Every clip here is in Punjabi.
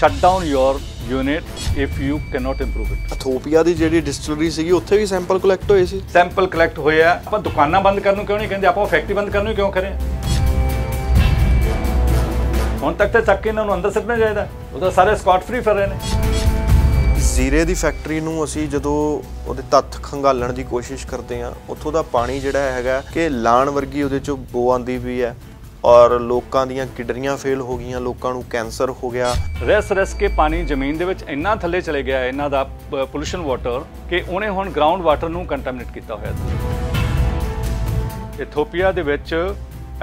Shut down your unit if you cannot improve it Ethiopia ਦੀ ਜਿਹੜੀ ਡਿਸਟਿਲਰੀ ਸੀਗੀ ਉੱਥੇ ਵੀ ਸੈਂਪਲ ਕਲੈਕਟ ਹੋਏ ਸੀ ਸੈਂਪਲ ਕਲੈਕਟ ਹੋਏ ਆ ਆਪਾਂ ਦੁਕਾਨਾਂ ਬੰਦ ਕਰਨ ਨੂੰ ਕਿਉਂ ਨਹੀਂ ਕਹਿੰਦੇ ਆਪਾਂ ਫੈਕਟਰੀ ਬੰਦ ਕਰਨ ਨੂੰ ਕਿਉਂ ਕਰੇ ਹੁਣ ਤੱਕ ਤੇ ਚੱਕੇ ਕੇ ਇਹਨਾਂ ਨੂੰ ਅੰਦਰ ਸੱਟਣਾ ਚਾਹੀਦਾ ਤਾਂ ਸਾਰੇ ਸਕਾਟ ਫ੍ਰੀ ਫਿਰ ਰਹੇ ਨੇ ਜ਼ੀਰੇ ਦੀ ਫੈਕਟਰੀ ਨੂੰ ਅਸੀਂ ਜਦੋਂ ਉਹਦੇ ਤੱਥ ਖੰਗਾਲਣ ਦੀ ਕੋਸ਼ਿਸ਼ ਕਰਦੇ ਆ ਉੱਥੋਂ ਦਾ ਪਾਣੀ ਜਿਹੜਾ ਹੈਗਾ ਕਿ ਲਾਣ ਵਰਗੀ ਉਹਦੇ ਚੋਂ ਬੋ ਆਂਦੀ ਵੀ ਹੈ ਔਰ ਲੋਕਾਂ ਦੀਆਂ ਕਿਡਰੀਆਂ ਫੇਲ ਹੋ ਗਈਆਂ ਲੋਕਾਂ ਨੂੰ ਕੈਂਸਰ ਹੋ ਗਿਆ ਰਸ ਰਸ ਕੇ ਪਾਣੀ ਜ਼ਮੀਨ ਦੇ ਵਿੱਚ ਇੰਨਾ ਥੱਲੇ ਚਲੇ ਗਿਆ ਇਹਨਾਂ ਦਾ ਪੋਲੂਸ਼ਨ ਵਾਟਰ ਕਿ ਉਹਨੇ ਹੁਣ ਗਰਾਊਂਡ ਵਾਟਰ ਨੂੰ ਕੰਟਾਮਿਨੇਟ ਕੀਤਾ ਹੋਇਆ ਸੀ ਇਥੋਪੀਆ ਦੇ ਵਿੱਚ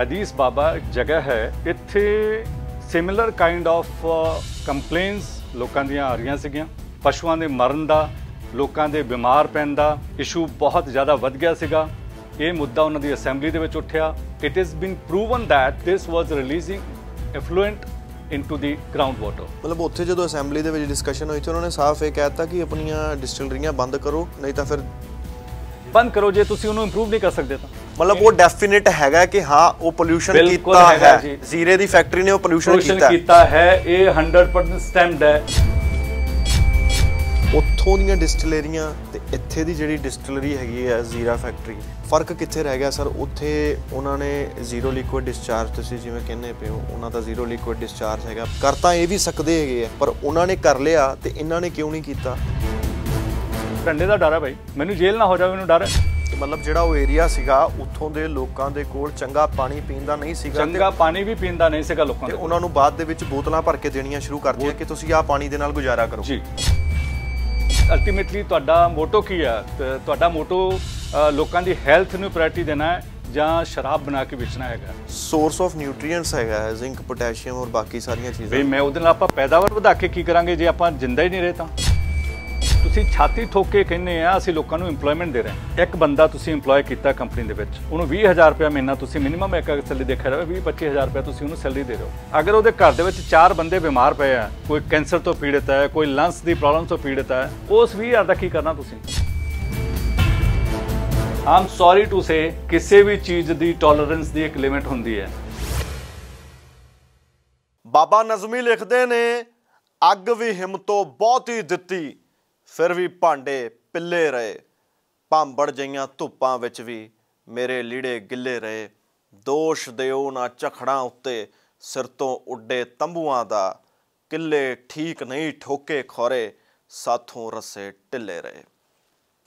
ਅਦੀਸ ਬਾਬਾ ਇੱਕ ਜਗ੍ਹਾ ਹੈ ਇੱਥੇ ਸਿਮਿਲਰ ਕਾਈਂਡ ਆਫ ਕੰਪਲੇਂਟਸ ਲੋਕਾਂ ਦੀਆਂ ਆ ਰਹੀਆਂ ਸੀਗੀਆਂ ਪਸ਼ੂਆਂ ਦੇ ਮਰਨ ਦਾ ਲੋਕਾਂ ਦੇ ਬਿਮਾਰ ਪੈਣ ਦਾ ਇਸ਼ੂ ਬਹੁਤ ਜ਼ਿਆਦਾ ਵੱਧ ਗਿਆ ਸੀਗਾ ਇਹ ਮੁੱਦਾ ਉਹਨਾਂ ਦੀ ਅਸੈਂਬਲੀ ਦੇ ਵਿੱਚ ਉੱਠਿਆ it is been proven that this was releasing effluent into the ground water ਮਤਲਬ ਉੱਥੇ ਜਦੋਂ ਅਸੈਂਬਲੀ ਦੇ ਵਿੱਚ ਡਿਸਕਸ਼ਨ ਹੋਈ ਤੇ ਉਹਨਾਂ ਨੇ ਸਾਫ਼ ਇਹ ਕਹਿਤਾ ਕਿ ਆਪਣੀਆਂ ਡਿਸਟਿਲਰੀਆਂ ਬੰਦ ਕਰੋ ਨਹੀਂ ਤਾਂ ਫਿਰ ਬੰਦ ਕਰੋ ਜੇ ਤੁਸੀਂ ਉਹਨੂੰ ਇੰਪਰੂਵ ਨਹੀਂ ਕਰ ਸਕਦੇ ਤਾਂ ਮਤਲਬ ਉਹ ਡੈਫੀਨਿਟ ਹੈਗਾ ਕਿ ਹਾਂ ਉਹ ਪੋਲੂਸ਼ਨ ਕੀਤਾ ਹੈ ਜ਼ੀਰੇ ਦੀ ਫੈਕਟਰੀ ਨੇ ਉਹ ਪੋਲੂਸ਼ਨ ਕੀਤਾ ਕੀਤਾ ਹੈ ਇਹ 100% ਸਟੈਂਡ ਹੈ ਉੱਥੋਂ ਦੀਆਂ ਡਿਸਟਿਲਰੀਆਂ ਤੇ ਇੱਥੇ ਦੀ ਜਿਹੜੀ ਡਿਸਟਿਲਰੀ ਹੈਗੀ ਹੈ ਜ਼ੀਰਾ ਫੈਕਟਰੀ ਫਰਕ ਕਿੱਥੇ ਰਹਿ ਗਿਆ ਸਰ ਉੱਥੇ ਉਹਨਾਂ ਨੇ ਜ਼ੀਰੋ ਲਿਕੁਇਡ ਡਿਸਚਾਰਜ ਤੁਸੀਂ ਜਿਵੇਂ ਕਹਿੰਦੇ ਪਏ ਹੋ ਉਹਨਾਂ ਦਾ ਜ਼ੀਰੋ ਲਿਕੁਇਡ ਡਿਸਚਾਰਜ ਹੈਗਾ ਕਰਤਾ ਇਹ ਵੀ ਸਕਦੇ ਹੈਗੇ ਆ ਪਰ ਉਹਨਾਂ ਨੇ ਕਰ ਲਿਆ ਤੇ ਇਹਨਾਂ ਨੇ ਕਿਉਂ ਨਹੀਂ ਕੀਤਾ ਡੰਡੇ ਦਾ ਡਰ ਹੈ ਭਾਈ ਮੈਨੂੰ ਜੇਲ੍ਹ ਨਾ ਹੋ ਜਾਵੇ ਮੈਨੂੰ ਡਰ ਹੈ ਮਤਲਬ ਜਿਹੜਾ ਉਹ ਏਰੀਆ ਸੀਗਾ ਉੱਥੋਂ ਦੇ ਲੋਕਾਂ ਦੇ ਕੋਲ ਚੰਗਾ ਪਾਣੀ ਪੀਣ ਦਾ ਨਹੀਂ ਸੀਗਾ ਚੰਗਾ ਪਾਣੀ ਵੀ ਪੀਂਦਾ ਨਹੀਂ ਸੀਗਾ ਲੋਕਾਂ ਦੇ ਤੇ ਉਹਨਾਂ ਨੂੰ ਬਾਅਦ ਦੇ ਵਿੱਚ ਬੋਤਲਾਂ ਭਰ ਕੇ ਦੇਣੀਆਂ ਸ਼ੁਰੂ ਕਰਤੀਆਂ ਕਿ ਤੁਸੀਂ ਆਹ ਪਾਣੀ ਦੇ ਨਾਲ ਗੁਜ਼ਾਰਾ ਕਰੋ ਜੀ ਅਲਟੀਮੇਟਲੀ ਤੁਹਾਡਾ ਮੋਟੋ ਕੀ ਹੈ ਤੁਹਾਡਾ ਮੋਟੋ ਲੋਕਾਂ ਦੀ ਹੈਲਥ ਨੂੰ ਪ੍ਰਾਇੋਰਟੀ ਦੇਣਾ ਹੈ ਜਾਂ ਸ਼ਰਾਬ ਬਣਾ ਕੇ ਵੇਚਣਾ ਹੈਗਾ ਸੋਰਸ ਆਫ ਨਿਊਟ੍ਰੀਐਂਟਸ ਹੈਗਾ ਹੈ ਜ਼ਿੰਕ ਪੋਟਾਸ਼ੀਅਮ ਔਰ ਬਾਕੀ ਸਾਰੀਆਂ ਚੀਜ਼ਾਂ ਵੀ ਮੈਂ ਉਹਦੇ ਨਾਲ ਆਪਾਂ ਪੈਦਾਵਾਰ ਵਧਾ ਕੇ ਕੀ ਕਰਾਂਗੇ ਜੇ ਆਪਾਂ ਜਿੰਦਾ ਹੀ ਨਹੀਂ ਰਹੇ ਤਾਂ ਤੁਸੀਂ ਛਾਤੀ ਠੋਕ ਕੇ ਕਹਿੰਦੇ ਆ ਅਸੀਂ ਲੋਕਾਂ ਨੂੰ ਏਮਪਲੋਇਮੈਂਟ ਦੇ ਰਹੇ ਇੱਕ ਬੰਦਾ ਤੁਸੀਂ ਏਮਪਲੋਏ ਕੀਤਾ ਕੰਪਨੀ ਦੇ ਵਿੱਚ ਉਹਨੂੰ 20000 ਰੁਪਏ ਮਹੀਨਾ ਤੁਸੀਂ ਮਿਨੀਮਮ ਇੱਕ ਸੈਲਰੀ ਦੇਖਿਆ ਜਾਵੇ 20 25000 ਰੁਪਏ ਤੁਸੀਂ ਉਹਨੂੰ ਸੈਲਰੀ ਦੇ ਦਿਓ ਅਗਰ ਉਹਦੇ ਘਰ ਦੇ ਵਿੱਚ ਚਾਰ ਬੰਦੇ ਬਿਮਾਰ ਪਏ ਆ ਕੋਈ ਕੈਂਸਰ ਤੋਂ ਪੀੜਿਤ ਹੈ ਕੋਈ ਲੰਗਸ ਦੀ ਪ੍ਰੋਬਲਮ ਤੋਂ ਪੀੜਿਤ ਹੈ ਉਸ 20000 ਦਾ ਕੀ ਕਰਨਾ ਤੁਸੀਂ ਆਮ ਸੌਰੀ ਟੂ ਸੇ ਕਿਸੇ ਵੀ ਚੀਜ਼ ਦੀ ਟੋਲਰੈਂਸ ਦੀ ਇੱਕ ਲਿਮਿਟ ਹੁੰਦੀ ਹੈ ਬਾਬਾ ਨਜ਼ਮੀ ਲਿਖਦੇ ਨੇ ਅੱਗ ਵੀ ਹਿੰਮਤੋਂ ਬਹੁਤੀ ਦਿੱਤੀ ਫਿਰ ਵੀ ਭਾਂਡੇ ਪਿੱਲੇ ਰਹੇ ਭਾਂਬੜ ਜਈਆਂ ਧੁੱਪਾਂ ਵਿੱਚ ਵੀ ਮੇਰੇ ਲੀੜੇ ਗਿੱਲੇ ਰਹੇ ਦੋਸ਼ ਦਿਓ ਨਾ ਝਖੜਾਂ ਉੱਤੇ ਸਿਰ ਤੋਂ ਉੱਡੇ ਤੰਬੂਆਂ ਦਾ ਕਿੱਲੇ ਠੀਕ ਨਹੀਂ ਠੋਕੇ ਖੋਰੇ ਸਾਥੋਂ ਰਸੇ ਢਿੱਲੇ ਰਹੇ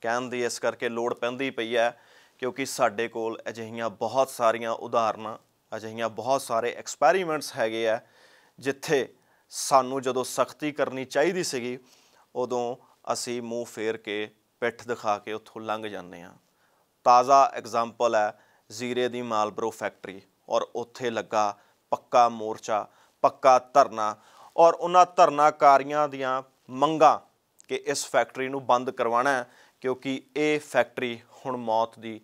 ਕਹਿਣ ਦੀ ਇਸ ਕਰਕੇ ਲੋੜ ਪੈਂਦੀ ਪਈ ਹੈ ਕਿਉਂਕਿ ਸਾਡੇ ਕੋਲ ਅਜਿਹੀਆਂ ਬਹੁਤ ਸਾਰੀਆਂ ਉਦਾਹਰਨਾਂ ਅਜਿਹੀਆਂ ਬਹੁਤ ਸਾਰੇ ਐਕਸਪੈਰੀਮੈਂਟਸ ਹੈਗੇ ਆ ਜਿੱਥੇ ਸਾਨੂੰ ਜਦੋਂ ਸਖਤੀ ਕਰਨੀ ਚਾਹੀਦੀ ਸੀਗੀ ਉਦੋਂ ਅਸੀਂ ਮੂੰਹ ਫੇਰ ਕੇ ਪਿੱਠ ਦਿਖਾ ਕੇ ਉੱਥੋਂ ਲੰਘ ਜਾਂਦੇ ਆ ਤਾਜ਼ਾ ਐਗਜ਼ਾਮਪਲ ਹੈ ਜ਼ੀਰੇ ਦੀ ਮਾਲਬਰੋ ਫੈਕਟਰੀ ਔਰ ਉੱਥੇ ਲੱਗਾ ਪੱਕਾ ਮੋਰਚਾ ਪੱਕਾ ਧਰਨਾ ਔਰ ਉਹਨਾਂ ਧਰਨਾਕਾਰੀਆਂ ਦੀਆਂ ਮੰਗਾਂ ਕਿ ਇਸ ਫੈਕਟਰੀ ਨੂੰ ਬੰਦ ਕਰਵਾਣਾ ਹੈ ਕਿਉਂਕਿ ਇਹ ਫੈਕਟਰੀ ਹੁਣ ਮੌਤ ਦੀ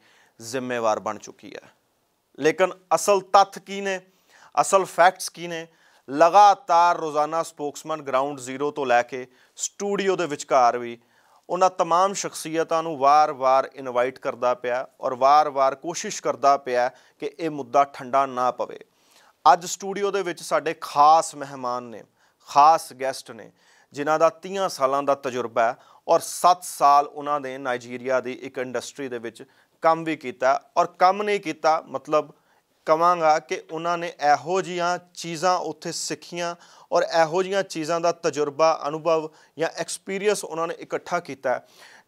ਜ਼ਿੰਮੇਵਾਰ ਬਣ ਚੁੱਕੀ ਹੈ ਲੇਕਿਨ ਅਸਲ ਤੱਥ ਕੀ ਨੇ ਅਸਲ ਫੈਕਟਸ ਕੀ ਨੇ ਲਗਾਤਾਰ ਰੋਜ਼ਾਨਾ ਸਪੋਕਸਮੈਨ ਗਰਾਊਂਡ ਜ਼ੀਰੋ ਤੋਂ ਲੈ ਕੇ ਸਟੂਡੀਓ ਦੇ ਵਿਚਕਾਰ ਵੀ ਉਹਨਾਂ तमाम ਸ਼ਖਸੀਅਤਾਂ ਨੂੰ ਵਾਰ-ਵਾਰ ਇਨਵਾਈਟ ਕਰਦਾ ਪਿਆ ਔਰ ਵਾਰ-ਵਾਰ ਕੋਸ਼ਿਸ਼ ਕਰਦਾ ਪਿਆ ਕਿ ਇਹ ਮੁੱਦਾ ਠੰਡਾ ਨਾ ਪਵੇ ਅੱਜ ਸਟੂਡੀਓ ਦੇ ਵਿੱਚ ਸਾਡੇ ਖਾਸ ਮਹਿਮਾਨ ਨੇ ਖਾਸ ਗੈਸਟ ਨੇ ਜਿਨ੍ਹਾਂ ਦਾ 30 ਸਾਲਾਂ ਦਾ ਤਜਰਬਾ ਹੈ ਔਰ 7 ਸਾਲ ਉਹਨਾਂ ਨੇ ਨਾਈਜੀਰੀਆ ਦੀ ਇੱਕ ਇੰਡਸਟਰੀ ਦੇ ਵਿੱਚ ਕੰਮ ਵੀ ਕੀਤਾ ਔਰ ਕੰਮ ਨਹੀਂ ਕੀਤਾ ਮਤਲਬ ਕਵਾਂਗਾ ਕਿ ਉਹਨਾਂ ਨੇ ਇਹੋ ਜੀਆਂ ਚੀਜ਼ਾਂ ਉੱਥੇ ਸਿੱਖੀਆਂ ਔਰ ਇਹੋ ਜੀਆਂ ਚੀਜ਼ਾਂ ਦਾ ਤਜਰਬਾ ਅਨੁਭਵ ਜਾਂ ਐਕਸਪੀਰੀਅੰਸ ਉਹਨਾਂ ਨੇ ਇਕੱਠਾ ਕੀਤਾ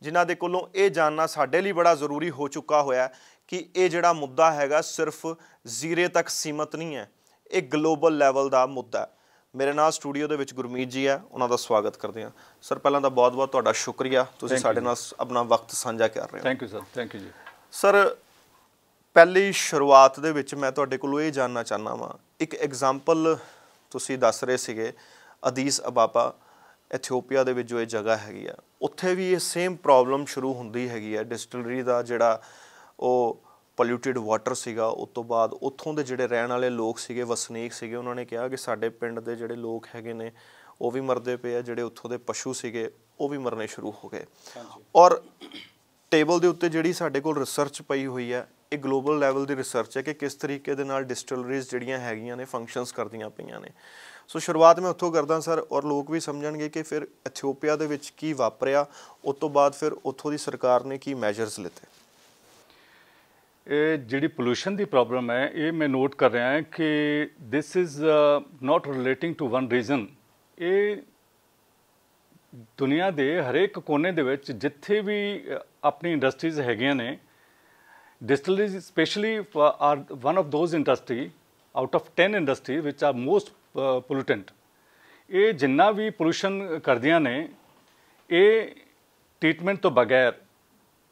ਜਿਨ੍ਹਾਂ ਦੇ ਕੋਲੋਂ ਇਹ ਜਾਣਨਾ ਸਾਡੇ ਲਈ ਬੜਾ ਜ਼ਰੂਰੀ ਹੋ ਚੁੱਕਾ ਹੋਇਆ ਕਿ ਇਹ ਜਿਹੜਾ ਮੁੱਦਾ ਹੈਗਾ ਸਿਰਫ ਜ਼ੀਰੇ ਤੱਕ ਸੀਮਤ ਨਹੀਂ ਹੈ ਇਹ ਗਲੋਬਲ ਲੈਵਲ ਦਾ ਮੁੱਦਾ ਹੈ ਮੇਰੇ ਨਾਲ ਸਟੂਡੀਓ ਦੇ ਵਿੱਚ ਗੁਰਮੀਤ ਜੀ ਆ ਉਹਨਾਂ ਦਾ ਸਵਾਗਤ ਕਰਦੇ ਆ ਸਰ ਪਹਿਲਾਂ ਤਾਂ ਬਹੁਤ-ਬਹੁਤ ਤੁਹਾਡਾ ਸ਼ੁਕਰੀਆ ਤੁਸੀਂ ਸਾਡੇ ਨਾਲ ਆਪਣਾ ਵਕਤ ਸਾਂਝਾ ਕਰ ਰਹੇ ਹੋ thank you sir thank you ji sir ਪਹਿਲੀ ਸ਼ੁਰੂਆਤ ਦੇ ਵਿੱਚ ਮੈਂ ਤੁਹਾਡੇ ਕੋਲੋਂ ਇਹ ਜਾਨਣਾ ਚਾਹਨਾ ਵਾਂ ਇੱਕ ਐਗਜ਼ਾਮਪਲ ਤੁਸੀਂ ਦੱਸ ਰਹੇ ਸੀਗੇ ਅਦੀਸ ਅਬਾਬਾ ਇਥੀਓਪੀਆ ਦੇ ਵਿੱਚ ਜੋ ਇਹ ਜਗ੍ਹਾ ਹੈਗੀ ਆ ਉੱਥੇ ਵੀ ਇਹ ਸੇਮ ਪ੍ਰੋਬਲਮ ਸ਼ੁਰੂ ਹੁੰਦੀ ਹੈਗੀ ਆ ਡਿਸਟਿਲਰੀ ਦਾ ਜਿਹੜਾ ਉਹ ਪੋਲੂਟਿਡ ਵਾਟਰ ਸੀਗਾ ਉਸ ਤੋਂ ਬਾਅਦ ਉੱਥੋਂ ਦੇ ਜਿਹੜੇ ਰਹਿਣ ਵਾਲੇ ਲੋਕ ਸੀਗੇ ਵਸਨੀਕ ਸੀਗੇ ਉਹਨਾਂ ਨੇ ਕਿਹਾ ਕਿ ਸਾਡੇ ਪਿੰਡ ਦੇ ਜਿਹੜੇ ਲੋਕ ਹੈਗੇ ਨੇ ਉਹ ਵੀ ਮਰਦੇ ਪਏ ਆ ਜਿਹੜੇ ਉੱਥੋਂ ਦੇ ਪਸ਼ੂ ਸੀਗੇ ਉਹ ਵੀ ਮਰਨੇ ਸ਼ੁਰੂ ਹੋ ਗਏ ਔਰ ਟੇਬਲ ਦੇ ਉੱਤੇ ਜਿਹੜੀ ਸਾਡੇ ਕੋਲ ਰਿਸਰਚ ਪਈ ਹੋਈ ਹੈ ਇਹ ਗਲੋਬਲ ਲੈਵਲ ਦੀ ਰਿਸਰਚ ਹੈ ਕਿ ਕਿਸ ਤਰੀਕੇ ਦੇ ਨਾਲ ਡਿਸਟਿਲਰੀਜ਼ ਜਿਹੜੀਆਂ ਹੈਗੀਆਂ ਨੇ ਫੰਕਸ਼ਨਸ ਕਰਦੀਆਂ ਪਈਆਂ ਨੇ ਸੋ ਸ਼ੁਰੂਆਤ ਮੈਂ ਉੱਥੋਂ ਕਰਦਾ ਸਰ ਔਰ ਲੋਕ ਵੀ ਸਮਝਣਗੇ ਕਿ ਫਿਰ ਇਥੀਓਪੀਆ ਦੇ ਵਿੱਚ ਕੀ ਵਾਪਰਿਆ ਉਸ ਤੋਂ ਬਾਅਦ ਫਿਰ ਉੱਥੋਂ ਦੀ ਸਰਕਾਰ ਨੇ ਕੀ ਮੈਜਰਸ ਲਿੱਤੇ ਇਹ ਜਿਹੜੀ ਪੋਲੂਸ਼ਨ ਦੀ ਪ੍ਰੋਬਲਮ ਹੈ ਇਹ ਮੈਂ ਨੋਟ ਕਰ ਰਿਹਾ ਹਾਂ ਕਿ this is not relating to one reason ਇਹ ਦੁਨੀਆ ਦੇ ਹਰੇਕ ਕੋਨੇ ਦੇ ਵਿੱਚ ਜਿੱਥੇ ਵੀ ਆਪਣੀ ਇੰਡਸਟਰੀਜ਼ ਹੈਗੀਆਂ ਨੇ distillery specially are one of those industry out of 10 industry ਵਿਚ ਆਰ ਮੋਸਟ ਪੋਲੂਟੈਂਟ ਇਹ ਜਿੰਨਾ ਵੀ ਪੋਲੂਸ਼ਨ ਕਰਦੀਆਂ ਨੇ ਇਹ ਟ੍ਰੀਟਮੈਂਟ ਤੋਂ ਬਗੈਰ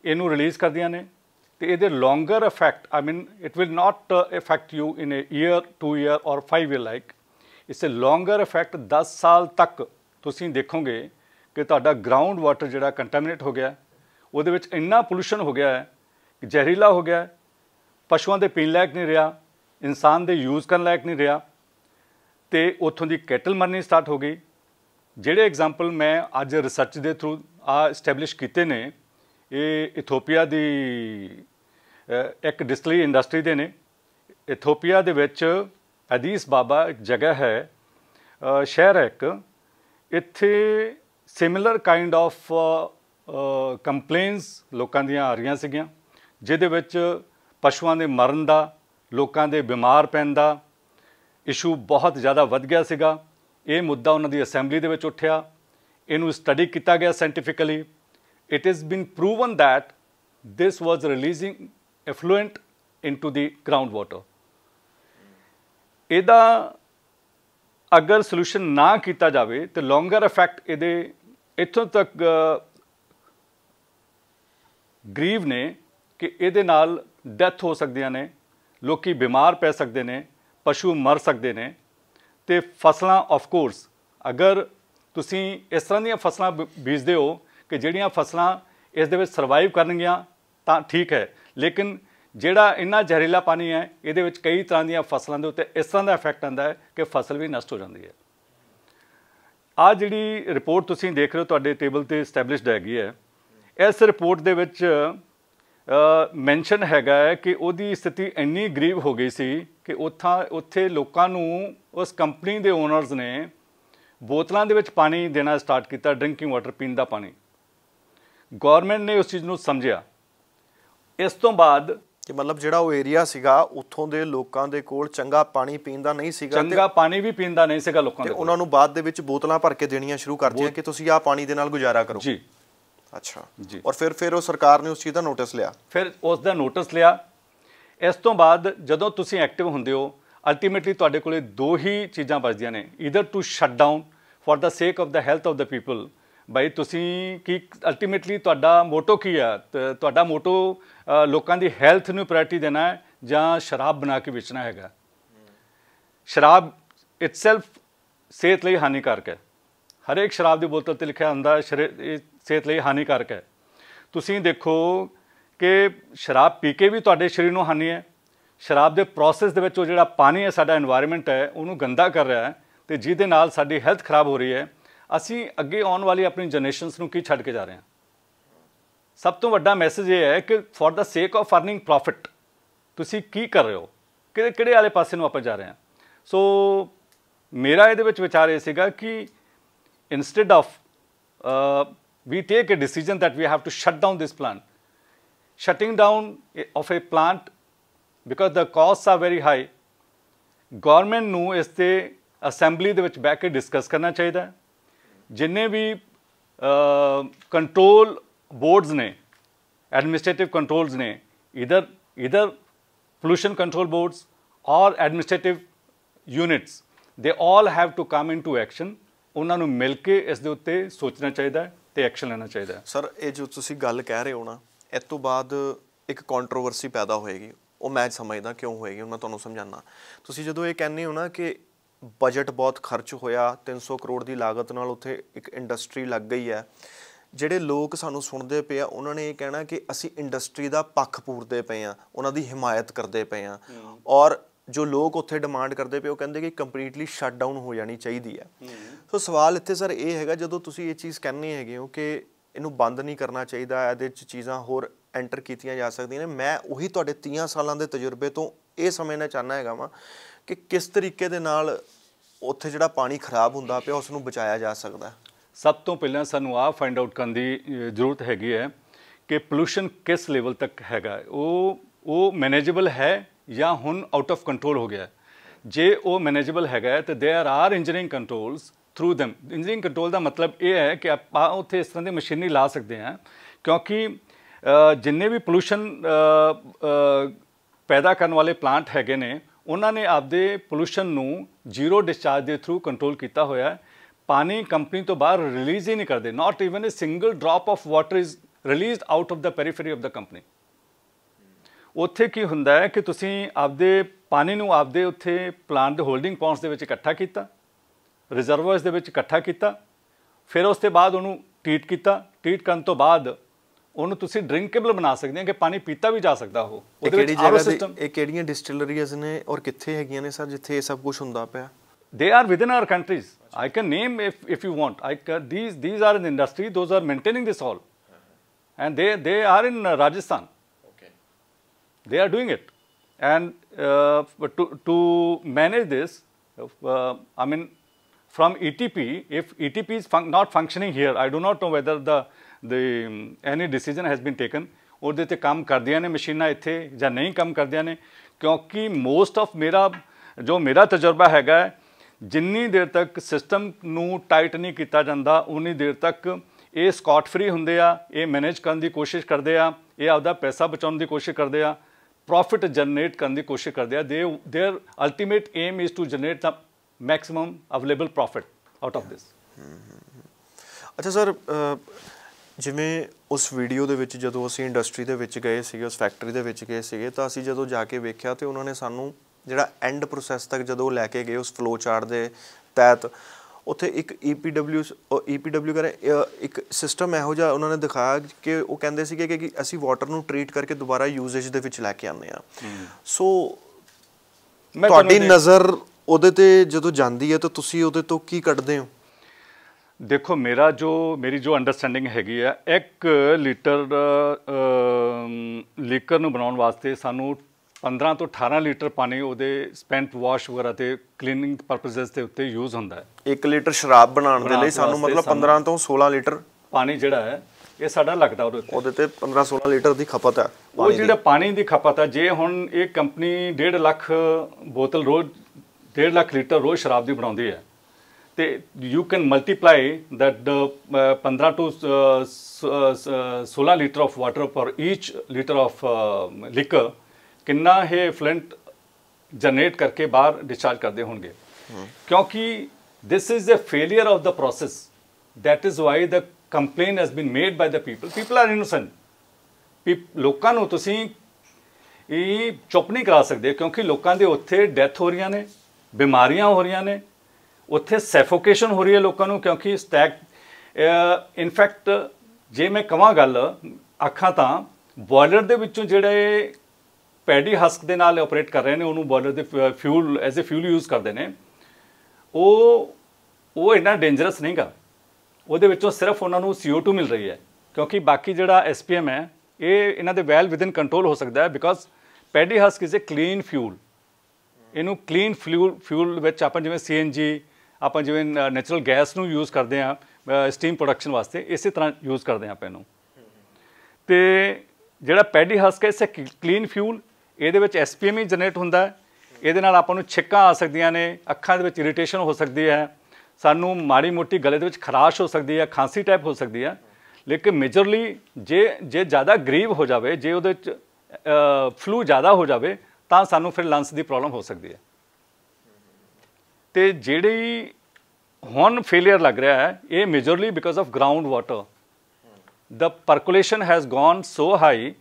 ਇਹਨੂੰ ਰਿਲੀਜ਼ ਕਰਦੀਆਂ ਨੇ ਤੇ ਇਹਦੇ longer effect I mean it will not effect you in a year 2 year or 5 year like like. It's longer effect 10 ਸਾਲ ਤੱਕ ਤੁਸੀਂ ਦੇਖੋਗੇ ਕਿ ਤੁਹਾਡਾ ਗਰਾਊਂਡ ਵਾਟਰ ਜਿਹੜਾ ਕੰਟਾਮਿਨੇਟ ਹੋ ਗਿਆ ਉਹਦੇ ਵਿੱਚ ਇੰਨਾ ਪੋਲੂਸ਼ਨ ਹੋ ਗਿਆ ਹੈ ਕਿ ਜ਼ਹਿਰੀਲਾ ਹੋ ਗਿਆ ਪਸ਼ੂਆਂ ਦੇ ਪੀਣ ਲਾਇਕ ਨਹੀਂ ਰਿਹਾ ਇਨਸਾਨ ਦੇ ਯੂਜ਼ ਕਰਨ ਲਾਇਕ ਨਹੀਂ ਰਿਹਾ ਤੇ ਉੱਥੋਂ ਦੀ ਕੈਟਲ ਮਰਨੀ ਸਟਾਰਟ ਹੋ ਗਈ ਜਿਹੜੇ ਐਗਜ਼ਾਮਪਲ ਮੈਂ ਅੱਜ ਰਿਸਰਚ ਦੇ ਥਰੂ ਆ ਐਸਟੈਬਲਿਸ਼ ਕੀਤੇ ਨੇ ਇਹ ਇਥੋਪੀਆ ਦੀ ਇੱਕ ਡਿਸਟਰੀ ਇੰਡਸਟਰੀ ਦੇ ਨੇ ਇਥੋਪੀਆ ਦੇ ਵਿੱਚ ਅਦੀਸ ਬਾਬਾ ਇੱਕ ਜਗ੍ਹਾ ਹੈ ਸ਼ਹਿਰ ਹੈ ਇੱਕ ਇੱਥੇ ਸਿਮਿਲਰ ਕਾਈਂਡ ਆਫ ਕੰਪਲੇਨਸ ਲੋਕਾਂ ਦੀਆਂ ਆ ਰਹੀਆਂ ਸੀਗੀਆਂ ਜਿਹਦੇ ਵਿੱਚ ਪਸ਼ੂਆਂ ਦੇ ਮਰਨ ਦਾ ਲੋਕਾਂ ਦੇ ਬਿਮਾਰ ਪੈਣ ਦਾ ਇਸ਼ੂ ਬਹੁਤ ਜ਼ਿਆਦਾ ਵੱਧ ਗਿਆ ਸੀਗਾ ਇਹ ਮੁੱਦਾ ਉਹਨਾਂ ਦੀ ਅਸੈਂਬਲੀ ਦੇ ਵਿੱਚ ਉੱਠਿਆ ਇਹਨੂੰ ਸਟੱਡੀ ਕੀਤਾ ਗਿਆ ਸੈਂਟੀਫਿਕਲੀ it has been proven that this was releasing effluent into the groundwater. ਇਹਦਾ ਅਗਰ ਸੋਲੂਸ਼ਨ ਨਾ ਕੀਤਾ ਜਾਵੇ ਤੇ ਲੌਂਗਰ ਇਫੈਕਟ ਇਹਦੇ ਇਥੋਂ ਤੱਕ ਗਰੀਵ ਨੇ ਕਿ ਇਹਦੇ ਨਾਲ ਡੈਥ ਹੋ ਸਕਦੀਆਂ ਨੇ ਲੋਕੀ ਬਿਮਾਰ ਪੈ ਸਕਦੇ ਨੇ ਪਸ਼ੂ ਮਰ ਸਕਦੇ ਨੇ ਤੇ ਫਸਲਾਂ ਆਫ ਕੋਰਸ ਅਗਰ ਤੁਸੀਂ ਇਸ ਤਰ੍ਹਾਂ ਦੀਆਂ ਫਸਲਾਂ ਬੀਜਦੇ ਹੋ ਕਿ ਜਿਹੜੀਆਂ ਫਸਲਾਂ ਇਸ ਦੇ ਵਿੱਚ ਸਰਵਾਈਵ ਕਰਨਗੀਆਂ ਤਾਂ ਠੀਕ ਹੈ ਲੇਕਿਨ ਜਿਹੜਾ ਇੰਨਾ ਜ਼ਹਿਰੀਲਾ ਪਾਣੀ ਹੈ ਇਹਦੇ ਵਿੱਚ ਕਈ ਤਰ੍ਹਾਂ ਦੀਆਂ ਫਸਲਾਂ ਦੇ ਉੱਤੇ ਇਸ ਤਰ੍ਹਾਂ ਦਾ ਇਫੈਕਟ ਆਉਂਦਾ ਹੈ ਕਿ ਫਸਲ ਵੀ ਨਸ਼ਟ ਹੋ ਜਾਂਦੀ ਹੈ ਆ ਜਿਹੜੀ ਰਿਪੋਰਟ ਤੁਸੀਂ ਦੇਖ ਰਹੇ ਹੋ ਤੁਹਾਡੇ ਟੇਬਲ ਤੇ ਸਟੈਬਲਿਸ਼ਡ ਹੈਗੀ ਹੈ ਇਸ ਰਿਪੋਰਟ ਦੇ ਵਿੱਚ ਮੈਂਸ਼ਨ ਹੈਗਾ ਹੈ ਕਿ ਉਹਦੀ ਸਥਿਤੀ ਇੰਨੀ ਗਰੀਬ ਹੋ ਗਈ ਸੀ ਕਿ ਉੱਥਾਂ ਉੱਥੇ ਲੋਕਾਂ ਨੂੰ ਉਸ ਕੰਪਨੀ ਦੇ ਓਨਰਸ ਨੇ ਬੋਤਲਾਂ ਦੇ ਵਿੱਚ ਪਾਣੀ ਦੇਣਾ ਸਟਾਰਟ ਕੀਤਾ ਡਰਿੰਕਿੰਗ ਵਾਟਰ ਪੀਣ ਦਾ ਪਾਣੀ ਗਵਰਨਮੈਂਟ ਨੇ ਉਸ ਚੀਜ਼ ਨੂੰ ਸਮਝਿਆ ਇਸ ਤੋਂ ਬਾਅਦ ਕਿ ਮਤਲਬ ਜਿਹੜਾ ਉਹ ਏਰੀਆ ਸੀਗਾ ਉੱਥੋਂ ਦੇ ਲੋਕਾਂ ਦੇ ਕੋਲ ਚੰਗਾ ਪਾਣੀ ਪੀਣ ਦਾ ਨਹੀਂ ਸੀਗਾ ਚੰਗਾ ਪਾਣੀ ਵੀ ਪੀਣ ਦਾ ਨਹੀਂ ਸੀਗਾ ਲੋਕਾਂ ਦੇ ਕੋਲ ਉਹਨਾਂ ਨੂੰ ਬਾਅਦ ਦੇ ਵਿੱਚ ਬੋਤਲਾਂ ਭਰ ਕੇ ਦੇਣੀਆਂ ਸ਼ੁਰੂ ਕਰਤੀਆਂ ਕਿ ਤੁਸੀਂ ਆਹ ਪਾਣੀ ਦੇ ਨਾਲ ਗੁਜ਼ਾਰਾ ਕਰੋ ਜੀ ਅੱਛਾ ਜੀ ਔਰ ਫਿਰ ਫਿਰ ਉਹ ਸਰਕਾਰ ਨੇ ਉਸ ਚੀਜ਼ ਦਾ ਨੋਟਿਸ ਲਿਆ ਫਿਰ ਉਸ ਦਾ ਨੋਟਿਸ ਲਿਆ ਇਸ ਤੋਂ ਬਾਅਦ ਜਦੋਂ ਤੁਸੀਂ ਐਕਟਿਵ ਹੁੰਦੇ ਹੋ ਅਲਟੀਮੇਟਲੀ ਤੁਹਾਡੇ ਕੋਲੇ ਦੋ ਹੀ ਚੀਜ਼ਾਂ ਬਚਦੀਆਂ ਨੇ either to shut down for the sake of the health of the people by ਤੁਸੀਂ ਕੀ ਅਲਟੀਮੇਟਲੀ ਤੁਹਾਡਾ ਮੋਟੋ ਕੀ ਆ ਤੁਹਾਡਾ ਮੋਟੋ ਲੋਕਾਂ ਦੀ ਹੈਲਥ ਨੂੰ ਪ੍ਰਾਇੋਰਟੀ ਦੇਣਾ ਹੈ ਜਾਂ ਸ਼ਰਾਬ ਬਣਾ ਕੇ ਵੇਚਣਾ ਹੈਗਾ ਸ਼ਰਾਬ ਇਟਸੈਲਫ ਸਿਹਤ ਲਈ ਹਾਨੀਕਾਰਕ ਹੈ ਹਰ ਇੱਕ ਸ਼ਰਾਬ ਦੀ ਬੋਤਲ ਤੇ ਲਿਖਿਆ ਹੁੰਦਾ ਸਿਹਤ ਲਈ ਹਾਨੀਕਾਰਕ ਹੈ ਤੁਸੀਂ ਦੇਖੋ ਕਿ ਸ਼ਰਾਬ ਪੀ ਕੇ ਵੀ ਤੁਹਾਡੇ ਸਰੀਰ ਨੂੰ ਹਾਨੀ ਹੈ ਸ਼ਰਾਬ ਦੇ ਪ੍ਰੋਸੈਸ ਦੇ ਵਿੱਚ ਉਹ ਜਿਹੜਾ ਪਾਣੀ ਹੈ ਸਾਡਾ এনवायरमेंट ਹੈ ਉਹਨੂੰ ਗੰਦਾ ਕਰ ਰਿਹਾ ਹੈ ਤੇ ਜਿਹਦੇ ਨਾਲ ਸਾਡੀ ਹੈਲਥ ਖਰਾਬ ਹੋ ਰਹੀ ਹੈ ਅਸੀਂ ਅੱਗੇ ਆਉਣ ਵਾਲੀ ਆਪਣੀ ਜਨਰੇਸ਼ਨਸ ਨੂੰ ਕੀ ਛੱਡ ਕੇ ਜਾ ਰਹੇ ਹਾਂ ਸਭ ਤੋਂ ਵੱਡਾ ਮੈਸੇਜ ਇਹ ਹੈ ਕਿ ਫॉर ਦਾ ਸੇਕ ਆਫ ਅਰਨਿੰਗ ਪ੍ਰੋਫਿਟ ਤੁਸੀਂ ਕੀ ਕਰ ਰਹੇ ਹੋ ਕਿਹੜੇ ਕਿਹੜੇ ਵਾਲੇ ਪਾਸੇ ਨੂੰ ਆਪਾਂ ਜਾ ਰਹੇ ਹਾਂ ਸੋ ਮੇਰਾ ਇਹਦੇ ਵਿੱਚ ਵਿਚਾਰ ਇਹ ਸੀਗਾ ਕਿ instead of we take a decision that we have to shut down this plant shutting down of a plant because the cost ਆ ਵੈਰੀ ਹਾਈ ਗਵਰਨਮੈਂਟ ਨੂੰ ਇਸ ਤੇ ਅਸੈਂਬਲੀ ਦੇ ਵਿੱਚ ਬੈਠ ਕੇ ਡਿਸਕਸ ਕਰਨਾ ਚਾਹੀਦਾ ਹੈ ਜਿੰਨੇ ਵੀ ਕੰਟਰੋਲ ਬੋਰਡਸ ਨੇ ਐਡਮਿਨਿਸਟ੍ਰੇਟਿਵ ਕੰਟਰੋਲਸ ਨੇ ਇਧਰ ਇਧਰ pollution control boards or administrative units they all have to come into action ਉਹਨਾਂ ਨੂੰ ਮਿਲ ਕੇ ਇਸ ਦੇ ਉੱਤੇ ਸੋਚਣਾ ਚਾਹੀਦਾ ਹੈ ਤੇ ਐਕਸ਼ਨ ਲੈਣਾ ਚਾਹੀਦਾ ਹੈ ਸਰ ਇਹ ਜੋ ਤੁਸੀਂ ਗੱਲ ਕਹਿ ਰਹੇ ਹੋ ਨਾ ਇਸ ਤੋਂ ਬਾਅਦ ਇੱਕ ਕੰਟਰੋਵਰਸੀ ਪੈਦਾ ਹੋਏਗੀ ਉਹ ਮੈਂ ਸਮਝਦਾ ਕਿਉਂ ਹੋਏਗੀ ਹੁਣ ਮੈਂ ਤੁਹਾਨੂੰ ਸਮਝਾਣਾ ਤੁਸੀਂ ਜਦੋਂ ਇਹ ਕਹਿੰਦੇ ਹੋ ਨਾ ਕਿ ਬਜਟ ਬਹੁਤ ਖਰਚ ਹੋਇਆ 300 ਕਰੋੜ ਦੀ ਲਾਗਤ ਨਾਲ ਉੱਥੇ ਇੱਕ ਇੰਡਸਟਰੀ ਲੱਗ ਗਈ ਹੈ ਜਿਹੜੇ ਲੋਕ ਸਾਨੂੰ ਸੁਣਦੇ ਪਏ ਆ ਉਹਨਾਂ ਨੇ ਇਹ ਕਹਿਣਾ ਕਿ ਅਸੀਂ ਇੰਡਸਟਰੀ ਦਾ ਪੱਖ ਪੂਰਦੇ ਪਏ ਆ ਉਹਨਾਂ ਦੀ ਹਿਮਾਇਤ ਕਰਦੇ ਪਏ ਆ ਔਰ ਜੋ ਲੋਕ ਉੱਥੇ ਡਿਮਾਂਡ ਕਰਦੇ ਪਏ ਉਹ ਕਹਿੰਦੇ ਕਿ ਕੰਪਲੀਟਲੀ ਸ਼ਟ ਡਾਊਨ ਹੋ ਜਾਣੀ ਚਾਹੀਦੀ ਹੈ ਸੋ ਸਵਾਲ ਇੱਥੇ ਸਰ ਇਹ ਹੈਗਾ ਜਦੋਂ ਤੁਸੀਂ ਇਹ ਚੀਜ਼ ਕਹਿੰਨੇ ਹੈਗੇ ਹੋ ਕਿ ਇਹਨੂੰ ਬੰਦ ਨਹੀਂ ਕਰਨਾ ਚਾਹੀਦਾ ਇਹਦੇ ਵਿੱਚ ਚੀਜ਼ਾਂ ਹੋਰ ਐਂਟਰ ਕੀਤੀਆਂ ਜਾ ਸਕਦੀਆਂ ਨੇ ਮੈਂ ਉਹੀ ਤੁਹਾਡੇ 30 ਸਾਲਾਂ ਦੇ ਤਜਰਬੇ ਤੋਂ ਇਹ ਸਮਝਣਾ ਚਾਹਨਾ ਹੈਗਾ ਵਾਂ ਕਿ ਕਿਸ ਤਰੀਕੇ ਦੇ ਨਾਲ ਉੱਥੇ ਜਿਹੜਾ ਪਾਣੀ ਖਰਾਬ ਹੁੰਦਾ ਪਿਆ ਉਸ ਨੂੰ ਬਚਾਇਆ ਜਾ ਸਕਦਾ ਸਭ ਤੋਂ ਪਹਿਲਾਂ ਸਾਨੂੰ ਆਹ ਫਾਈਂਡ ਆਊਟ ਕਰਨ ਦੀ ਜ਼ਰੂਰਤ ਹੈਗੀ ਹੈ ਕਿ ਪੋਲੂਸ਼ਨ ਕਿਸ ਲੈਵਲ ਤੱਕ ਹੈਗਾ ਉਹ ਉਹ ਮੈਨੇਜੇਬਲ ਹੈ ਜਾਂ ਹੁਣ ਆਊਟ ਆਫ ਕੰਟਰੋਲ ਹੋ ਗਿਆ ਜੇ ਉਹ ਮੈਨੇਜੇਬਲ ਹੈਗਾ ਤੇ there are engineering controls through them engineering control ਦਾ ਮਤਲਬ ਇਹ ਹੈ ਕਿ ਆਪਾਂ ਉੱਥੇ ਇਸ ਤਰ੍ਹਾਂ ਦੀ ਮਸ਼ੀਨਰੀ ਲਾ ਸਕਦੇ ਹਾਂ ਕਿਉਂਕਿ ਜਿੰਨੇ ਵੀ ਪੋਲੂਸ਼ਨ ਪੈਦਾ ਕਰਨ ਵਾਲੇ ਪਲਾਂਟ ਹੈਗੇ ਨੇ ਉਹਨਾਂ ਨੇ ਆਪਦੇ ਪੋਲੂਸ਼ਨ ਨੂੰ ਜ਼ੀਰੋ ਡਿਸਚਾਰਜ ਦੇ ਥਰੂ ਕੰਟਰੋਲ ਕੀਤਾ ਹੋਇਆ ਹੈ ਪਾਣੀ ਕੰਪਨੀ ਤੋਂ ਬਾਹਰ ਰਿਲੀਜ਼ ਹੀ ਨਹੀਂ ਕਰਦੇ not even a single drop of water is released out of the periphery of the company ਉੱਥੇ ਕੀ ਹੁੰਦਾ ਹੈ ਕਿ ਤੁਸੀਂ ਆਪਦੇ ਪਾਣੀ ਨੂੰ ਆਪਦੇ ਉੱਥੇ ਪਲਾਂਟ ਦੇ ਹੋਲਡਿੰਗ ਪੌਂਡਸ ਦੇ ਵਿੱਚ ਇਕੱਠਾ ਕੀਤਾ ਰਿਜ਼ਰਵਰਸ ਦੇ ਵਿੱਚ ਇਕੱਠਾ ਕੀਤਾ ਫਿਰ ਉਸ ਤੋਂ ਬਾਅਦ ਉਹਨੂੰ ਟ੍ਰੀਟ ਕੀਤਾ ਟ੍ਰੀਟ ਕਰਨ ਤੋਂ ਬਾਅਦ ਉਹਨੂੰ ਤੁਸੀਂ ਡਰਿੰਕੇਬਲ ਬਣਾ ਸਕਦੇ ਹੋ ਕਿ ਪਾਣੀ ਪੀਤਾ ਵੀ ਜਾ ਸਕਦਾ ਉਹ ਉਹਦੇ ਵਿੱਚ ਆਰਓ ਸਿਸਟਮ ਇਹ ਕਿਹੜੀਆਂ ਡਿਸਟਿਲਰੀਜ਼ ਨੇ ਔਰ ਕਿੱਥੇ ਹੈਗੀਆਂ ਨੇ ਸਰ ਜਿੱਥੇ ਇਹ ਸਭ ਕੁਝ ਹੁੰਦਾ ਪਿਆ they are within our countries i can name if if you want i can, these these are in the industry those are maintaining this all and they they are in uh, rajasthan okay they are doing it and uh, to to manage this uh, i mean from etp if etp is fun not functioning here i do not know whether the the any decision has been taken ਉਹਦੇ ਤੇ ਕੰਮ ਕਰਦਿਆਂ ਨੇ ਮਸ਼ੀਨਾਂ ਇੱਥੇ ਜਾਂ ਨਹੀਂ ਕੰਮ ਕਰਦਿਆਂ ਨੇ ਕਿਉਂਕਿ ਮੋਸਟ ਆਫ ਮੇਰਾ ਜੋ ਮੇਰਾ ਤਜਰਬਾ ਹੈਗਾ ਜਿੰਨੀ ਦੇਰ ਤੱਕ ਸਿਸਟਮ ਨੂੰ ਟਾਈਟ ਨਹੀਂ ਕੀਤਾ ਜਾਂਦਾ ਉਨੀ ਦੇਰ ਤੱਕ ਇਹ ਸਕਾਟ ਫ੍ਰੀ ਹੁੰਦੇ ਆ ਇਹ ਮੈਨੇਜ ਕਰਨ ਦੀ ਕੋਸ਼ਿਸ਼ ਕਰਦੇ ਆ ਇਹ ਆਪਦਾ ਪੈਸਾ ਬਚਾਉਣ ਦੀ ਕੋਸ਼ਿਸ਼ ਕਰਦੇ ਆ ਪ੍ਰੋਫਿਟ ਜਨਰੇਟ ਕਰਨ ਦੀ ਕੋਸ਼ਿਸ਼ ਕਰਦੇ ਆ ਦੇ their ultimate aim is to generate the maximum available profit out of this ਅੱਛਾ ਸਰ ਜਿਵੇਂ ਉਸ ਵੀਡੀਓ ਦੇ ਵਿੱਚ ਜਦੋਂ ਅਸੀਂ ਇੰਡਸਟਰੀ ਦੇ ਵਿੱਚ ਗਏ ਸੀਗੇ ਉਸ ਫੈਕਟਰੀ ਦੇ ਵਿੱਚ ਗਏ ਸੀਗੇ ਤਾਂ ਅਸੀਂ ਜਦੋਂ ਜਾ ਕੇ ਵੇਖਿਆ ਤੇ ਉਹਨਾਂ ਨੇ ਸਾਨੂੰ ਜਿਹੜਾ ਐਂਡ ਪ੍ਰੋਸੈਸ ਤੱਕ ਜਦੋਂ ਲੈ ਕੇ ਗਏ ਉਸ ਫਲੋ ਚਾਰਟ ਦੇ ਤਹਿਤ ਉੱਥੇ ਇੱਕ EPW EPW ਕਰੇ ਇੱਕ ਸਿਸਟਮ ਇਹੋ ਜਿਹਾ ਉਹਨਾਂ ਨੇ ਦਿਖਾਇਆ ਕਿ ਉਹ ਕਹਿੰਦੇ ਸੀਗੇ ਕਿ ਅਸੀਂ ਵਾਟਰ ਨੂੰ ਟ੍ਰੀਟ ਕਰਕੇ ਦੁਬਾਰਾ ਯੂਜੇਜ ਦੇ ਵਿੱਚ ਲੈ ਕੇ ਆਉਂਦੇ ਆ ਸੋ ਤੁਹਾਡੀ ਨਜ਼ਰ ਉਹਦੇ ਤੇ ਜਦੋਂ ਜਾਂਦੀ ਹੈ ਤਾਂ ਤੁਸੀਂ ਉਹਦੇ ਤੋਂ ਕੀ ਕੱਢਦੇ ਹੋ ਦੇਖੋ ਮੇਰਾ ਜੋ ਮੇਰੀ ਜੋ ਅੰਡਰਸਟੈਂਡਿੰਗ ਹੈਗੀ ਆ 1 ਲੀਟਰ ਲੀਕਰ ਨੂੰ ਬਣਾਉਣ ਵਾਸਤੇ ਸਾਨੂੰ 15 ਤੋਂ 18 ਲੀਟਰ ਪਾਣੀ ਉਹਦੇ ਸਪੈਂਟ ਵਾਸ਼ ਵਗੈਰਾ ਤੇ ਕਲੀਨਿੰਗ ਪਰਪਸਸ ਦੇ ਉੱਤੇ ਯੂਜ਼ ਹੁੰਦਾ ਹੈ 1 ਲੀਟਰ ਸ਼ਰਾਬ ਬਣਾਉਣ ਦੇ ਲਈ ਸਾਨੂੰ ਮਤਲਬ 15 ਤੋਂ 16 ਲੀਟਰ ਪਾਣੀ ਜਿਹੜਾ ਹੈ ਇਹ ਸਾਡਾ ਲੱਗਦਾ ਉਹਦੇ ਉੱਤੇ ਉਹਦੇ ਤੇ 15 16 ਲੀਟਰ ਦੀ ਖਪਤ ਹੈ ਉਹ ਜਿਹੜਾ ਪਾਣੀ ਦੀ ਖਪਤ ਹੈ ਜੇ ਹੁਣ ਇਹ ਕੰਪਨੀ 1.5 ਲੱਖ ਬੋਤਲ ਰੋਜ਼ 1.5 ਲੱਖ ਲੀਟਰ ਰੋਜ਼ ਸ਼ਰਾਬ ਦੀ ਬਣਾਉਂਦੀ ਹੈ they, you can multiply that the uh, 15 to 16 liter of water per each liter of liquor ਕਿੰਨਾ ਇਹ ਫਲੈਂਟ ਜਨਰੇਟ ਕਰਕੇ ਬਾਹਰ ਡਿਸਚਾਰਜ ਕਰਦੇ ਹੋਣਗੇ ਕਿਉਂਕਿ this is a failure of the process. That is why the complaint has been made by the people. People are innocent. ਲੋਕਾਂ ਨੂੰ ਤੁਸੀਂ ਇਹ ਚੁੱਪ ਨਹੀਂ ਕਰਾ ਸਕਦੇ ਕਿਉਂਕਿ ਲੋਕਾਂ ਦੇ ਉੱਥੇ ਡੈਥ ਹੋ ਰਹੀਆਂ ਨੇ ਬਿਮਾਰੀਆਂ ਹੋ ਰਹੀਆਂ ਨੇ ਉੱਥੇ ਸੈਫੋਕੇਸ਼ਨ ਹੋ ਰਹੀ ਹੈ ਲੋਕਾਂ ਨੂੰ ਕਿਉਂਕਿ ਸਟੈਕ ਇਨਫੈਕਟ ਜੇ ਮੈਂ ਕਹਾਂ ਗੱਲ ਅੱਖਾਂ ਤਾਂ ਬੋਇਲਰ ਦੇ ਵਿੱਚੋਂ ਜਿਹੜੇ ਪੈਡੀ ਹਸਕ ਦੇ ਨਾਲ ਆਪਰੇਟ ਕਰ ਰਹੇ ਨੇ ਉਹਨੂੰ ਬੋਇਲਰ ਦੇ fuel as a fuel use ਕਰਦੇ ਨੇ ਉਹ ਉਹ ਇੰਨਾ ਡੇਂਜਰਸ ਨਹੀਂਗਾ ਉਹਦੇ ਵਿੱਚੋਂ ਸਿਰਫ ਉਹਨਾਂ ਨੂੰ CO2 ਮਿਲ ਰਹੀ ਹੈ ਕਿਉਂਕਿ ਬਾਕੀ ਜਿਹੜਾ SPM ਹੈ ਇਹ ਇਹਨਾਂ ਦੇ ਵੈਲ ਵਿਦਨ ਕੰਟਰੋਲ ਹੋ ਸਕਦਾ ਹੈ because paddy husk is a clean fuel ਇਹਨੂੰ ਕਲੀਨ ਫਿਊਲ ਫਿਊਲ ਵਿੱਚ ਆਪਾਂ ਜਿਵੇਂ CNG ਆਪਾਂ ਜਿਵੇਂ ਨੈਚੁਰਲ ਗੈਸ ਨੂੰ ਯੂਜ਼ ਕਰਦੇ ਆ ਸਟੀਮ ਪ੍ਰੋਡਕਸ਼ਨ ਵਾਸਤੇ ਇਸੇ ਤਰ੍ਹਾਂ ਯੂਜ਼ ਕਰਦੇ ਆ ਆਪਾਂ ਇਹਨੂੰ ਤੇ ਜਿਹੜਾ ਪੈਡੀ ਹਸਕ ਹੈ ਇਸੇ ਕਲੀਨ ਫਿਊਲ ਇਹਦੇ ਵਿੱਚ ਐਸਪੀਐਮ ਹੀ ਜਨਰੇਟ ਹੁੰਦਾ ਹੈ ਇਹਦੇ ਨਾਲ ਆਪਾਂ ਨੂੰ ਛਿੱਕਾਂ ਆ ਸਕਦੀਆਂ ਨੇ ਅੱਖਾਂ ਦੇ ਵਿੱਚ ਇਰੀਟੇਸ਼ਨ ਹੋ ਸਕਦੀ ਹੈ ਸਾਨੂੰ ਮਾੜੀ ਮੋਟੀ ਗਲੇ ਦੇ ਵਿੱਚ ਖਰਾਸ਼ ਹੋ ਸਕਦੀ ਹੈ ਖਾਂਸੀ ਟਾਈਪ ਹੋ ਸਕਦੀ ਹੈ ਲੇਕਿਨ ਮੇਜਰਲੀ ਜੇ ਜੇ ਜ਼ਿਆਦਾ ਗਰੀਵ ਹੋ ਜਾਵੇ ਜੇ ਉਹਦੇ ਵਿੱਚ ਫਲੂ ਜ਼ਿਆਦਾ ਹੋ ਜਾਵੇ ਤਾਂ ਸਾਨੂੰ ਫਿਰ ਲੰਗਸ ਦੀ ਪ੍ਰੋਬਲਮ ਹੋ ਸਕਦੀ ਹੈ ਤੇ ਜਿਹੜੀ ਹੁਣ ਫੇਲਿਅਰ ਲੱਗ ਰਿਹਾ ਹੈ ਇਹ majorly because of ground water the percolation has gone so high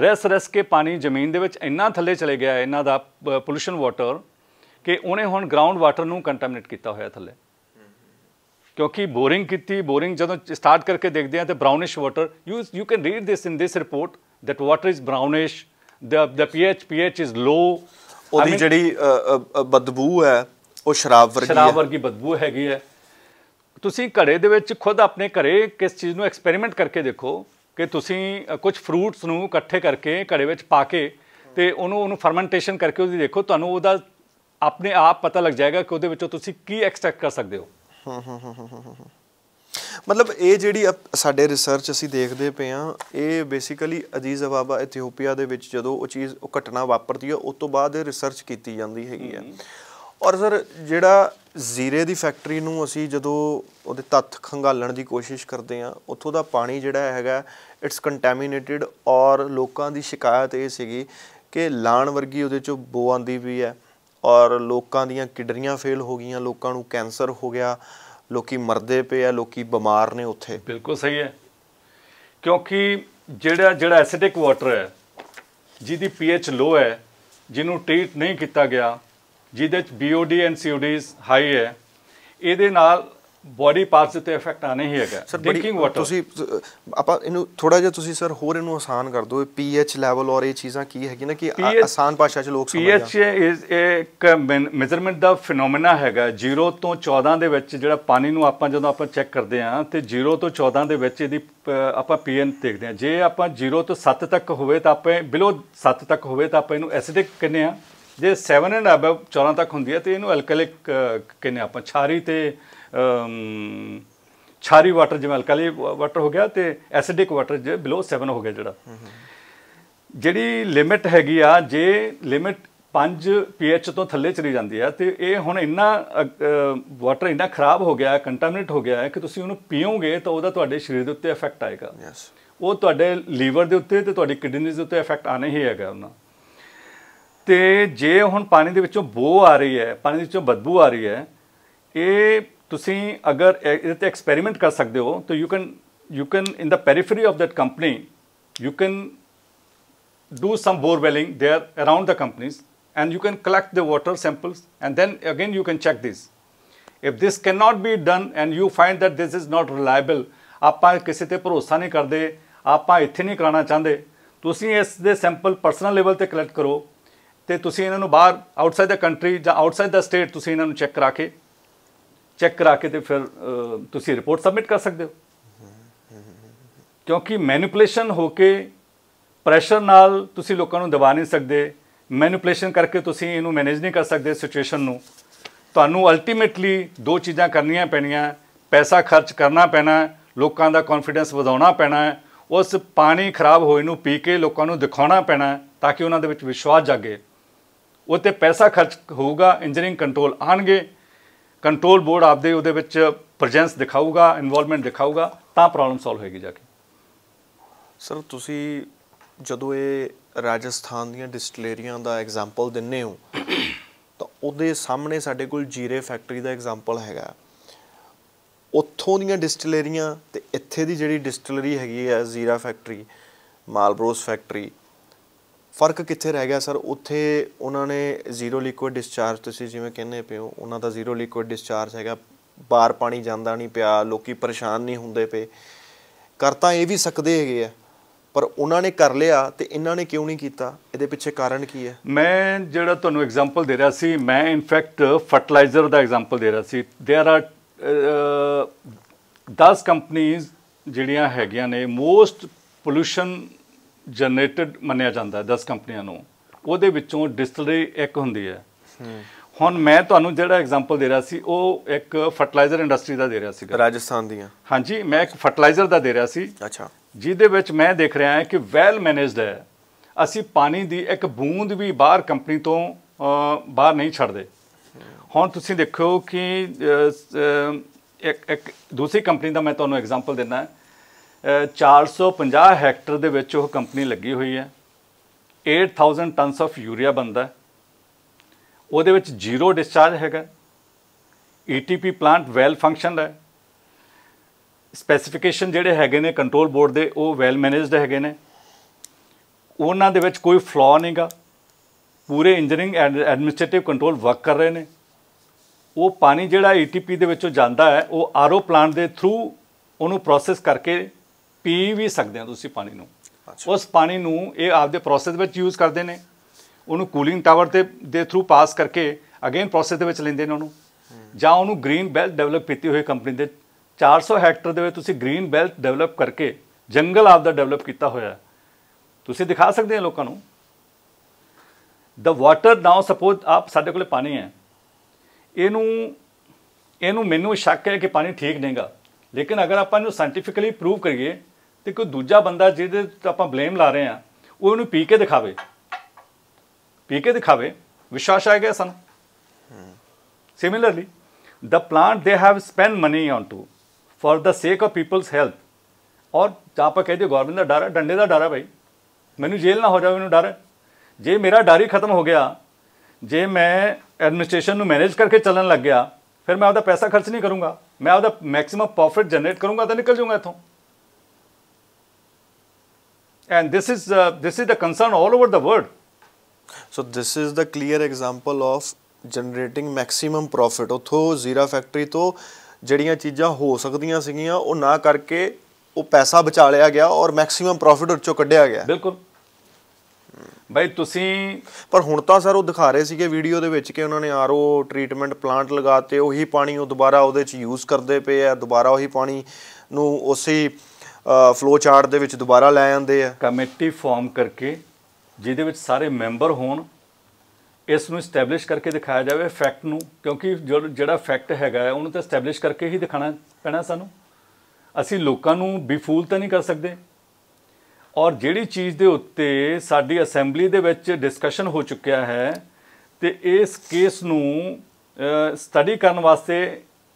ਰਸ ਰਸ ਕੇ ਪਾਣੀ ਜ਼ਮੀਨ ਦੇ ਵਿੱਚ ਇੰਨਾ ਥੱਲੇ ਚਲੇ ਗਿਆ ਹੈ ਇਹਨਾਂ ਦਾ ਪੋਲੂਸ਼ਨ ਵਾਟਰ ਕਿ ਉਹਨੇ ਹੁਣ ਗਰਾਊਂਡ ਵਾਟਰ ਨੂੰ ਕੰਟਾਮਿਨੇਟ ਕੀਤਾ ਹੋਇਆ ਥੱਲੇ ਕਿਉਂਕਿ ਬੋਰਿੰਗ ਕੀਤੀ ਬੋਰਿੰਗ ਜਦੋਂ ਸਟਾਰਟ ਕਰਕੇ ਦੇਖਦੇ ਆ ਤੇ brownish water you you can read this in this report that water is brownish the the pH pH is low ਉਹਦੀ ਜਿਹੜੀ ਬਦਬੂ ਹੈ ਉਹ ਸ਼ਰਾਬ ਵਰਗੀ ਸ਼ਰਾਬ ਵਰਗੀ ਬਦਬੂ ਹੈਗੀ ਹੈ ਤੁਸੀਂ ਘਰੇ ਦੇ ਵਿੱਚ ਖੁਦ ਆਪਣੇ ਘਰੇ ਕਿਸ ਚੀਜ਼ ਨੂੰ ਐਕਸਪੈਰੀਮੈਂਟ ਕਰਕੇ ਦੇਖੋ ਕਿ ਤੁਸੀਂ ਕੁਝ ਫਰੂਟਸ ਨੂੰ ਇਕੱਠੇ ਕਰਕੇ ਘਰੇ ਵਿੱਚ ਪਾ ਕੇ ਤੇ ਉਹਨੂੰ ਉਹਨੂੰ ਫਰਮੈਂਟੇਸ਼ਨ ਕਰਕੇ ਉਹਦੀ ਦੇਖੋ ਤੁਹਾਨੂੰ ਉਹਦਾ ਆਪਣੇ ਆਪ ਪਤਾ ਲੱਗ ਜਾਏਗਾ ਕਿ ਉਹਦੇ ਵਿੱਚੋਂ ਤੁਸੀਂ ਕੀ ਐਕਸਟ੍ਰੈਕਟ ਕਰ ਸਕਦੇ ਹੋ ਮਤਲਬ ਇਹ ਜਿਹੜੀ ਸਾਡੇ ਰਿਸਰਚ ਅਸੀਂ ਦੇਖਦੇ ਪਏ ਆ ਇਹ ਬੇਸਿਕਲੀ ਅਜੀਜ਼ ਅਬਾਬਾ ਇਥੀਓਪੀਆ ਦੇ ਵਿੱਚ ਜਦੋਂ ਉਹ ਚੀਜ਼ ਉਹ ਘਟਨਾ ਵਾਪਰਦੀ ਹੈ ਉਸ ਤੋਂ ਬਾਅਦ ਇਹ ਰਿਸਰਚ ਕੀਤੀ ਜਾਂਦੀ ਹੈਗੀ ਹੈ ਔਰ ਸਰ ਜਿਹੜਾ ਜ਼ੀਰੇ ਦੀ ਫੈਕਟਰੀ ਨੂੰ ਅਸੀਂ ਜਦੋਂ ਉਹਦੇ ਤੱਤ ਖੰਗਾਲਣ ਦੀ ਕੋਸ਼ਿਸ਼ ਕਰਦੇ ਆ ਉੱਥੋਂ ਦਾ ਪਾਣੀ ਜਿਹੜਾ ਹੈਗਾ ਇਟਸ ਕੰਟੈਮੀਨੇਟਿਡ ਔਰ ਲੋਕਾਂ ਦੀ ਸ਼ਿਕਾਇਤ ਇਹ ਸੀਗੀ ਕਿ ਲਾਣ ਵਰਗੀ ਉਹਦੇ ਚੋਂ ਬੋ ਆਂਦੀ ਵੀ ਹੈ ਔਰ ਲੋਕਾਂ ਦੀਆਂ ਕਿਡਰੀਆਂ ਫੇਲ ਹੋ ਗਈਆਂ ਲੋਕਾਂ ਨੂੰ ਕੈਂਸਰ ਹੋ ਗਿਆ ਲੋਕੀ ਮਰਦੇ ਪਏ ਆ ਲੋਕੀ ਬਿਮਾਰ ਨੇ ਉੱਥੇ ਬਿਲਕੁਲ ਸਹੀ ਹੈ ਕਿਉਂਕਿ ਜਿਹੜਾ ਜਿਹੜਾ ਐਸਿਡਿਕ ਵਾਟਰ ਹੈ ਜਿਹਦੀ ਪੀਐਚ ਲੋ ਹੈ ਜਿਹਨੂੰ ਟ੍ਰੀਟ ਨਹੀਂ ਕੀਤਾ ਗਿਆ ਜਿਹਦੇ ਚ ਬੀਓਡੀ ਐਂਡ CODs ਹਾਈ ਹੈ ਇਹਦੇ ਨਾਲ ਬੋਡੀ ਪਾਰਟਸ ਤੇ ਇਫੈਕਟ ਆਣੇ ਹੀ ਹੈਗਾ ਡ੍ਰਿੰਕਿੰਗ ਵਾਟਰ ਤੁਸੀਂ ਆਪਾਂ ਇਹਨੂੰ ਥੋੜਾ ਜਿਹਾ ਤੁਸੀਂ ਸਰ ਹੋਰ ਇਹਨੂੰ ਆਸਾਨ ਕਰ ਦਿਓ ਪੀਐਚ ਲੈਵਲ ਔਰ ਇਹ ਚੀਜ਼ਾਂ ਕੀ ਹੈਗੀ ਨਾ ਕਿ ਆਸਾਨ ਭਾਸ਼ਾ 'ਚ ਲੋਕ ਸਮਝ ਜਾਣ ਪੀਐਚ ਇਜ਼ ਇੱਕ ਮੈਜ਼ਰਮੈਂਟ ਦਾ ਫੀਨੋਮੈਨਾ ਹੈਗਾ 0 ਤੋਂ 14 ਦੇ ਵਿੱਚ ਜਿਹੜਾ ਪਾਣੀ ਨੂੰ ਆਪਾਂ ਜਦੋਂ ਆਪਾਂ ਚੈੱਕ ਕਰਦੇ ਆ ਤੇ 0 ਤੋਂ 14 ਦੇ ਵਿੱਚ ਇਹਦੀ ਆਪਾਂ ਪੀਐਨ ਦੇਖਦੇ ਆ ਜੇ ਆਪਾਂ 0 ਤੋਂ 7 ਤੱਕ ਹੋਵੇ ਤਾਂ ਆਪਾਂ ਬਿਲੋ 7 ਤੱਕ ਹੋਵੇ ਤਾਂ ਆਪਾਂ ਇਹਨੂੰ ਐਸਿਡਿਕ ਕਹਿੰਦੇ ਆ ਜੇ 7 ਐਂਡ ਅਬਵ 14 ਤੱਕ ਹੁੰਦੀ ਹੈ ਤੇ ਇਹਨੂੰ ਅਲਕਲਿਕ ਕਿਨੇ ਆਪਾਂ ਛਾਰੀ ਤੇ ਛਾਰੀ ਵਾਟਰ ਜਿਵੇਂ ਅਲਕਲੀ ਵਾਟਰ ਹੋ ਗਿਆ ਤੇ ਐਸਿਡਿਕ ਵਾਟਰ ਜੇ ਬਿਲੋ 7 ਹੋ ਗਿਆ ਜਿਹੜਾ ਜਿਹੜੀ ਲਿਮਿਟ ਹੈਗੀ ਆ ਜੇ ਲਿਮਿਟ 5 ਪੀਐਚ ਤੋਂ ਥੱਲੇ ਚਲੀ ਜਾਂਦੀ ਆ ਤੇ ਇਹ ਹੁਣ ਇੰਨਾ ਵਾਟਰ ਇੰਨਾ ਖਰਾਬ ਹੋ ਗਿਆ ਕੰਟਾਮਿਨੇਟ ਹੋ ਗਿਆ ਹੈ ਕਿ ਤੁਸੀਂ ਉਹਨੂੰ ਪੀਓਗੇ ਤਾਂ ਉਹਦਾ ਤੁਹਾਡੇ ਸਰੀਰ ਦੇ ਉੱਤੇ ਇਫੈਕਟ ਆਏਗਾ ਉਹ ਤੁਹਾਡੇ ਲੀਵਰ ਦੇ ਉੱਤੇ ਤੇ ਤੁਹਾਡੀ ਕਿਡਨੀਜ਼ ਦੇ ਉੱਤੇ ਇਫੈਕਟ ਆਣੇ ਹੀ ਹੈਗਾ ਉਹਨਾਂ ਤੇ ਜੇ ਹੁਣ ਪਾਣੀ ਦੇ ਵਿੱਚੋਂ ਬੋ ਆ ਰਹੀ ਹੈ ਪਾਣੀ ਦੇ ਵਿੱਚੋਂ ਬਦਬੂ ਆ ਰਹੀ ਹੈ ਇਹ ਤੁਸੀਂ ਅਗਰ ਇਹਦੇ ਤੇ ਐਕਸਪੈਰੀਮੈਂਟ ਕਰ ਸਕਦੇ ਹੋ ਤਾਂ you can you can in the periphery of that company you can do some bore welling there around the companies and you can collect the water samples and then again you can check this if this can not be done and you find that this is not reliable ਆਪਾਂ ਕਿਸੇ ਤੇ ਭਰੋਸਾ ਨਹੀਂ ਕਰਦੇ ਆਪਾਂ ਇੱਥੇ ਨਹੀਂ ਕਰਾਉਣਾ ਚਾਹੁੰਦੇ ਤੁਸੀਂ ਇਸ ਦੇ ਸੈਂਪਲ ਪਰਸਨਲ ਲੈਵਲ ਤੇ ਕਲੈਕਟ ਕਰੋ ਤੇ ਤੁਸੀਂ ਇਹਨਾਂ ਨੂੰ ਬਾਹਰ ਆਊਟਸਾਈਡ ਦਾ ਕੰਟਰੀ ਜਾਂ ਆਊਟਸਾਈਡ ਦਾ ਸਟੇਟ ਤੁਸੀਂ ਇਹਨਾਂ ਨੂੰ ਚੈੱਕ ਕਰਾ ਕੇ ਚੈੱਕ ਕਰਾ ਕੇ ਤੇ ਫਿਰ ਤੁਸੀਂ ਰਿਪੋਰਟ ਸਬਮਿਟ ਕਰ ਸਕਦੇ ਹੋ ਕਿਉਂਕਿ ਮੈਨੀਪੂਲੇਸ਼ਨ ਹੋ ਕੇ ਪ੍ਰੈਸ਼ਰ ਨਾਲ ਤੁਸੀਂ ਲੋਕਾਂ ਨੂੰ ਦਬਾ ਨਹੀਂ ਸਕਦੇ ਮੈਨੀਪੂਲੇਸ਼ਨ ਕਰਕੇ ਤੁਸੀਂ ਇਹਨੂੰ ਮੈਨੇਜ ਨਹੀਂ ਕਰ ਸਕਦੇ ਸਿਚੁਏਸ਼ਨ ਨੂੰ ਤੁਹਾਨੂੰ ਅਲਟੀਮੇਟਲੀ ਦੋ ਚੀਜ਼ਾਂ ਕਰਨੀਆਂ ਪੈਣੀਆਂ ਪੈਸਾ ਖਰਚ ਕਰਨਾ ਪੈਣਾ ਲੋਕਾਂ ਦਾ ਕੌਨਫੀਡੈਂਸ ਵਧਾਉਣਾ ਪੈਣਾ ਉਸ ਪਾਣੀ ਖਰਾਬ ਹੋਏ ਨੂੰ ਪੀ ਕੇ ਲੋਕਾਂ ਨੂੰ ਦਿਖਾਉਣਾ ਪੈਣਾ ਤਾਂ ਕਿ ਉਹਨਾਂ ਦੇ ਵਿੱਚ ਵਿਸ਼ਵਾਸ ਜਾਗੇ ਉੱਤੇ ਪੈਸਾ ਖਰਚ ਹੋਊਗਾ ਇੰਜੀਨੀਅਰਿੰਗ ਕੰਟਰੋਲ ਆਣਗੇ ਕੰਟਰੋਲ ਬੋਰਡ ਆਪਦੇ ਉਹਦੇ ਵਿੱਚ ਪ੍ਰੈਜੈਂਸ ਦਿਖਾਊਗਾ ਇਨਵੋਲਵਮੈਂਟ ਦਿਖਾਊਗਾ ਤਾਂ ਪ੍ਰੋਬਲਮ ਸੋਲਵ ਹੋਏਗੀ ਜਾ ਕੇ ਸਰ ਤੁਸੀਂ ਜਦੋਂ ਇਹ ਰਾਜਸਥਾਨ ਦੀਆਂ ਡਿਸਟਿਲਰੀਆਂ ਦਾ ਐਗਜ਼ਾਮਪਲ ਦਿੰਨੇ ਹੋ ਤਾਂ ਉਹਦੇ ਸਾਹਮਣੇ ਸਾਡੇ ਕੋਲ ਜੀਰੇ ਫੈਕਟਰੀ ਦਾ ਐਗਜ਼ਾਮਪਲ ਹੈਗਾ ਉੱਥੋਂ ਦੀਆਂ ਡਿਸਟਿਲਰੀਆਂ ਤੇ ਇੱਥੇ ਦੀ ਜਿਹੜੀ ਡਿਸਟਿਲਰੀ ਹੈਗੀ ਆ ਜ਼ੀਰਾ ਫੈਕਟਰੀ ਮਾਲਬਰੋਸ ਫੈਕਟਰੀ ਫਰਕ ਕਿੱਥੇ ਰਹਿ ਗਿਆ ਸਰ ਉੱਥੇ ਉਹਨਾਂ ਨੇ ਜ਼ੀਰੋ ਲਿਕੁਇਡ ਡਿਸਚਾਰਜ ਤੁਸੀਂ ਜਿਵੇਂ ਕਹਿੰਦੇ ਪਿਓ ਉਹਨਾਂ ਦਾ ਜ਼ੀਰੋ ਲਿਕੁਇਡ ਡਿਸਚਾਰਜ ਹੈਗਾ ਬਾਹਰ ਪਾਣੀ ਜਾਂਦਾ ਨਹੀਂ ਪਿਆ ਲੋਕੀ ਪਰੇਸ਼ਾਨ ਨਹੀਂ ਹੁੰਦੇ ਪਏ ਕਰਤਾ ਇਹ ਵੀ ਸਕਦੇ ਹੈਗੇ ਆ ਪਰ ਉਹਨਾਂ ਨੇ ਕਰ ਲਿਆ ਤੇ ਇਹਨਾਂ ਨੇ ਕਿਉਂ ਨਹੀਂ ਕੀਤਾ ਇਹਦੇ ਪਿੱਛੇ ਕਾਰਨ ਕੀ ਹੈ ਮੈਂ ਜਿਹੜਾ ਤੁਹਾਨੂੰ ਐਗਜ਼ਾਮਪਲ ਦੇ ਰਿਹਾ ਸੀ ਮੈਂ ਇਨਫੈਕਟ ਫਰਟੀਲਾਈਜ਼ਰ ਦਾ ਐਗਜ਼ਾਮਪਲ ਦੇ ਰਿਹਾ ਸੀ देयर ਆਰ 10 ਕੰਪਨੀਆਂ ਜਿਹੜੀਆਂ ਹੈਗੀਆਂ ਨੇ ਮੋਸਟ ਪੋਲੂਸ਼ਨ ਜਨਰੇਟਡ ਮੰਨਿਆ ਜਾਂਦਾ ਹੈ 10 ਕੰਪਨੀਆਂ ਨੂੰ ਉਹਦੇ ਵਿੱਚੋਂ ਡਿਸਟਿਲਰੀ ਇੱਕ ਹੁੰਦੀ ਹੈ ਹੁਣ ਮੈਂ ਤੁਹਾਨੂੰ ਜਿਹੜਾ ਐਗਜ਼ਾਮਪਲ ਦੇ ਰਿਹਾ ਸੀ ਉਹ ਇੱਕ ਫਰਟੀਲਾਈਜ਼ਰ ਇੰਡਸਟਰੀ ਦਾ ਦੇ ਰਿਹਾ ਸੀਗਾ ਰਾਜਸਥਾਨ ਦੀਆਂ ਹਾਂਜੀ ਮੈਂ ਇੱਕ ਫਰਟੀਲਾਈਜ਼ਰ ਦਾ ਦੇ ਰਿਹਾ ਸੀ ਅੱਛਾ ਜਿਹਦੇ ਵਿੱਚ ਮੈਂ ਦੇਖ ਰਿਹਾ ਹਾਂ ਕਿ ਵੈਲ ਮੈਨੇਜਡ ਹੈ ਅਸੀਂ ਪਾਣੀ ਦੀ ਇੱਕ ਬੂੰਦ ਵੀ ਬਾਹਰ ਕੰਪਨੀ ਤੋਂ ਬਾਹਰ ਨਹੀਂ ਛੱਡਦੇ ਹੁਣ ਤੁਸੀਂ ਦੇਖੋ ਕਿ ਇੱਕ ਇੱਕ ਦੂਸਰੀ ਕੰਪਨੀ ਦਾ ਮੈਂ ਤੁਹਾਨੂੰ ਐਗਜ਼ਾਮਪਲ ਦਿੰਦਾ ਹਾਂ 450 ਹੈਕਟਰ ਦੇ ਵਿੱਚ ਉਹ ਕੰਪਨੀ ਲੱਗੀ ਹੋਈ ਹੈ 8000 ਟਨਸ ਆਫ ਯੂਰੀਆ ਬੰਦਾ ਉਹਦੇ ਵਿੱਚ ਜ਼ੀਰੋ ਡਿਸਚਾਰਜ ਹੈਗਾ ਏਟੀਪੀ ਪਲਾਂਟ ਵੈਲ ਫੰਕਸ਼ਨ ਹੈ ਸਪੈਸੀਫਿਕੇਸ਼ਨ ਜਿਹੜੇ ਹੈਗੇ ਨੇ ਕੰਟਰੋਲ ਬੋਰਡ ਦੇ ਉਹ ਵੈਲ ਮੈਨੇਜਡ ਹੈਗੇ ਨੇ ਉਹਨਾਂ ਦੇ ਵਿੱਚ ਕੋਈ ਫਲੋ ਨਹੀਂਗਾ ਪੂਰੇ engineering and administrative control work ਕਰ ਰਹੇ ਨੇ ਉਹ ਪਾਣੀ ਜਿਹੜਾ ਏਟੀਪੀ ਦੇ ਵਿੱਚੋਂ ਜਾਂਦਾ ਹੈ ਉਹ ਆਰਓ ਪਲਾਂਟ ਦੇ ਥਰੂ ਉਹਨੂੰ ਪ੍ਰੋਸੈਸ ਕਰਕੇ ਪੀ ਵੀ ਸਕਦੇ ਆ ਤੁਸੀਂ ਪਾਣੀ ਨੂੰ ਉਸ ਪਾਣੀ ਨੂੰ ਇਹ ਆਪਦੇ ਪ੍ਰੋਸੈਸ ਵਿੱਚ ਯੂਜ਼ ਕਰਦੇ ਨੇ ਉਹਨੂੰ ਕੂਲਿੰਗ ਟਾਵਰ ਤੇ ਦੇ ਥਰੂ ਪਾਸ ਕਰਕੇ ਅਗੇਨ ਪ੍ਰੋਸੈਸ ਦੇ ਵਿੱਚ ਲੈਂਦੇ ਨੇ ਉਹਨੂੰ ਜਾਂ ਉਹਨੂੰ ਗ੍ਰੀਨ ਬੈਲਟ ਡਿਵੈਲਪ ਕੀਤੀ ਹੋਈ ਕੰਪਨੀ ਦੇ 400 ਹੈਕਟਰ ਦੇ ਵਿੱਚ ਤੁਸੀਂ ਗ੍ਰੀਨ ਬੈਲਟ ਡਿਵੈਲਪ ਕਰਕੇ ਜੰਗਲ ਆਪ ਦਾ ਡਿਵੈਲਪ ਕੀਤਾ ਹੋਇਆ ਤੁਸੀਂ ਦਿਖਾ ਸਕਦੇ ਆ ਲੋਕਾਂ ਨੂੰ ਦ ਵਾਟਰ ਨਾਓ ਸਪੋਜ਼ ਆਪ ਸਾਡੇ ਕੋਲੇ ਪਾਣੀ ਹੈ ਇਹਨੂੰ ਇਹਨੂੰ ਮੈਨੂੰ ਸ਼ੱਕ ਹੈ ਕਿ ਪਾਣੀ ਠੀਕ ਨਹੀਂਗਾ ਲੇਕਿਨ ਅਗਰ ਆਪਾਂ ਇਹਨੂੰ ਸਾਇੰਟੀਫਿਕਲੀ ਪ੍ਰੂਵ ਕਰੀਏ ਤੇ ਕੋਈ ਦੂਜਾ ਬੰਦਾ ਜਿਹਦੇ ਤੇ ਆਪਾਂ ਬਲੇਮ ਲਾ ਰਹੇ ਆ ਉਹ ਉਹਨੂੰ ਪੀ ਕੇ ਦਿਖਾਵੇ ਪੀ ਕੇ ਦਿਖਾਵੇ ਵਿਸ਼ਵਾਸ ਗਿਆ ਸਾਨੂੰ similarly the plant they have spend money on to for the sake of people's health or ਜਾਪਾ ਕਹੇ ਕਹਦੇ ਗਵਰਨਮੈਂਟ ਦਾ ਡਰ ਡੰਡੇ ਦਾ ਡਰ ਭਾਈ ਮੈਨੂੰ ਜੇਲ੍ਹ ਨਾ ਹੋ ਜਾਵੇ ਮੈਨੂੰ ਡਰ ਜੇ ਮੇਰਾ ਡਰ ਹੀ ਖਤਮ ਹੋ ਗਿਆ ਜੇ ਮੈਂ ਐਡਮਿਨਿਸਟ੍ਰੇਸ਼ਨ ਨੂੰ ਮੈਨੇਜ ਕਰਕੇ ਚੱਲਣ ਲੱਗ ਗਿਆ ਫਿਰ ਮੈਂ ਆਪਦਾ ਪੈਸਾ ਖਰਚ ਨਹੀਂ ਕਰੂੰਗਾ ਮੈਂ ਆਪਦਾ ਮੈਕਸਿਮਮ ਪ੍ਰੋਫਿਟ ਜਨਰੇਟ ਕਰੂੰਗਾ ਤਾਂ ਨਿਕਲ ਜਾਊਂਗਾ ਇਥੋਂ And this is, uh, this is the concern all over the world. So this is the clear example of generating maximum profit. ਉਥੋਂ ਜ਼ੀਰਾ ਫੈਕਟਰੀ ਤੋਂ ਜਿਹੜੀਆਂ ਚੀਜ਼ਾਂ ਹੋ ਸਕਦੀਆਂ ਸੀਗੀਆਂ ਉਹ ਨਾ ਕਰਕੇ ਉਹ ਪੈਸਾ ਬਚਾ ਲਿਆ ਗਿਆ ਔਰ ਮੈਕਸਿਮਮ ਪ੍ਰੋਫਿਟ ਉਹ ਚੋਂ ਕੱਢਿਆ ਗਿਆ ਬਿਲਕੁਲ ਭਾਈ ਤੁਸੀਂ ਪਰ ਹੁਣ ਤਾਂ ਸਰ ਉਹ ਦਿਖਾ ਰਹੇ ਸੀਗੇ ਵੀਡੀਓ ਦੇ ਵਿੱਚ ਕਿ ਉਹਨਾਂ ਨੇ ਆਰਓ ਟ੍ਰੀਟਮੈਂਟ ਪਲਾਂਟ ਲਗਾਤੇ ਉਹੀ ਪਾਣੀ ਉਹ ਦੁਬਾਰਾ ਉਹਦੇ ਚ ਯੂਜ਼ ਕਰਦੇ ਪਏ ਆ ਦੁਬਾਰਾ ਉਹੀ ਪਾਣੀ ਨੂੰ ਉਸੇ ਫਲੋ ਚਾਰਟ ਦੇ ਵਿੱਚ ਦੁਬਾਰਾ ਲੈ ਆਉਂਦੇ ਆ ਕਮੇਟੀ ਫਾਰਮ ਕਰਕੇ ਜਿਹਦੇ ਵਿੱਚ ਸਾਰੇ ਮੈਂਬਰ ਹੋਣ ਇਸ ਨੂੰ ਸਟੈਬਲਿਸ਼ ਕਰਕੇ ਦਿਖਾਇਆ ਜਾਵੇ ਫੈਕਟ ਨੂੰ ਕਿਉਂਕਿ ਜਿਹੜਾ ਫੈਕਟ ਹੈਗਾ ਉਹਨੂੰ ਤਾਂ ਸਟੈਬਲਿਸ਼ ਕਰਕੇ ਹੀ ਦਿਖਾਣਾ ਪੈਣਾ ਸਾਨੂੰ ਅਸੀਂ ਲੋਕਾਂ ਨੂੰ ਬਿਫੂਲ ਤਾਂ ਨਹੀਂ ਕਰ ਸਕਦੇ ਔਰ ਜਿਹੜੀ ਚੀਜ਼ ਦੇ ਉੱਤੇ ਸਾਡੀ ਅਸੈਂਬਲੀ ਦੇ ਵਿੱਚ ਡਿਸਕਸ਼ਨ ਹੋ ਚੁੱਕਿਆ ਹੈ ਤੇ ਇਸ ਕੇਸ ਨੂੰ ਸਟੱਡੀ ਕਰਨ ਵਾਸਤੇ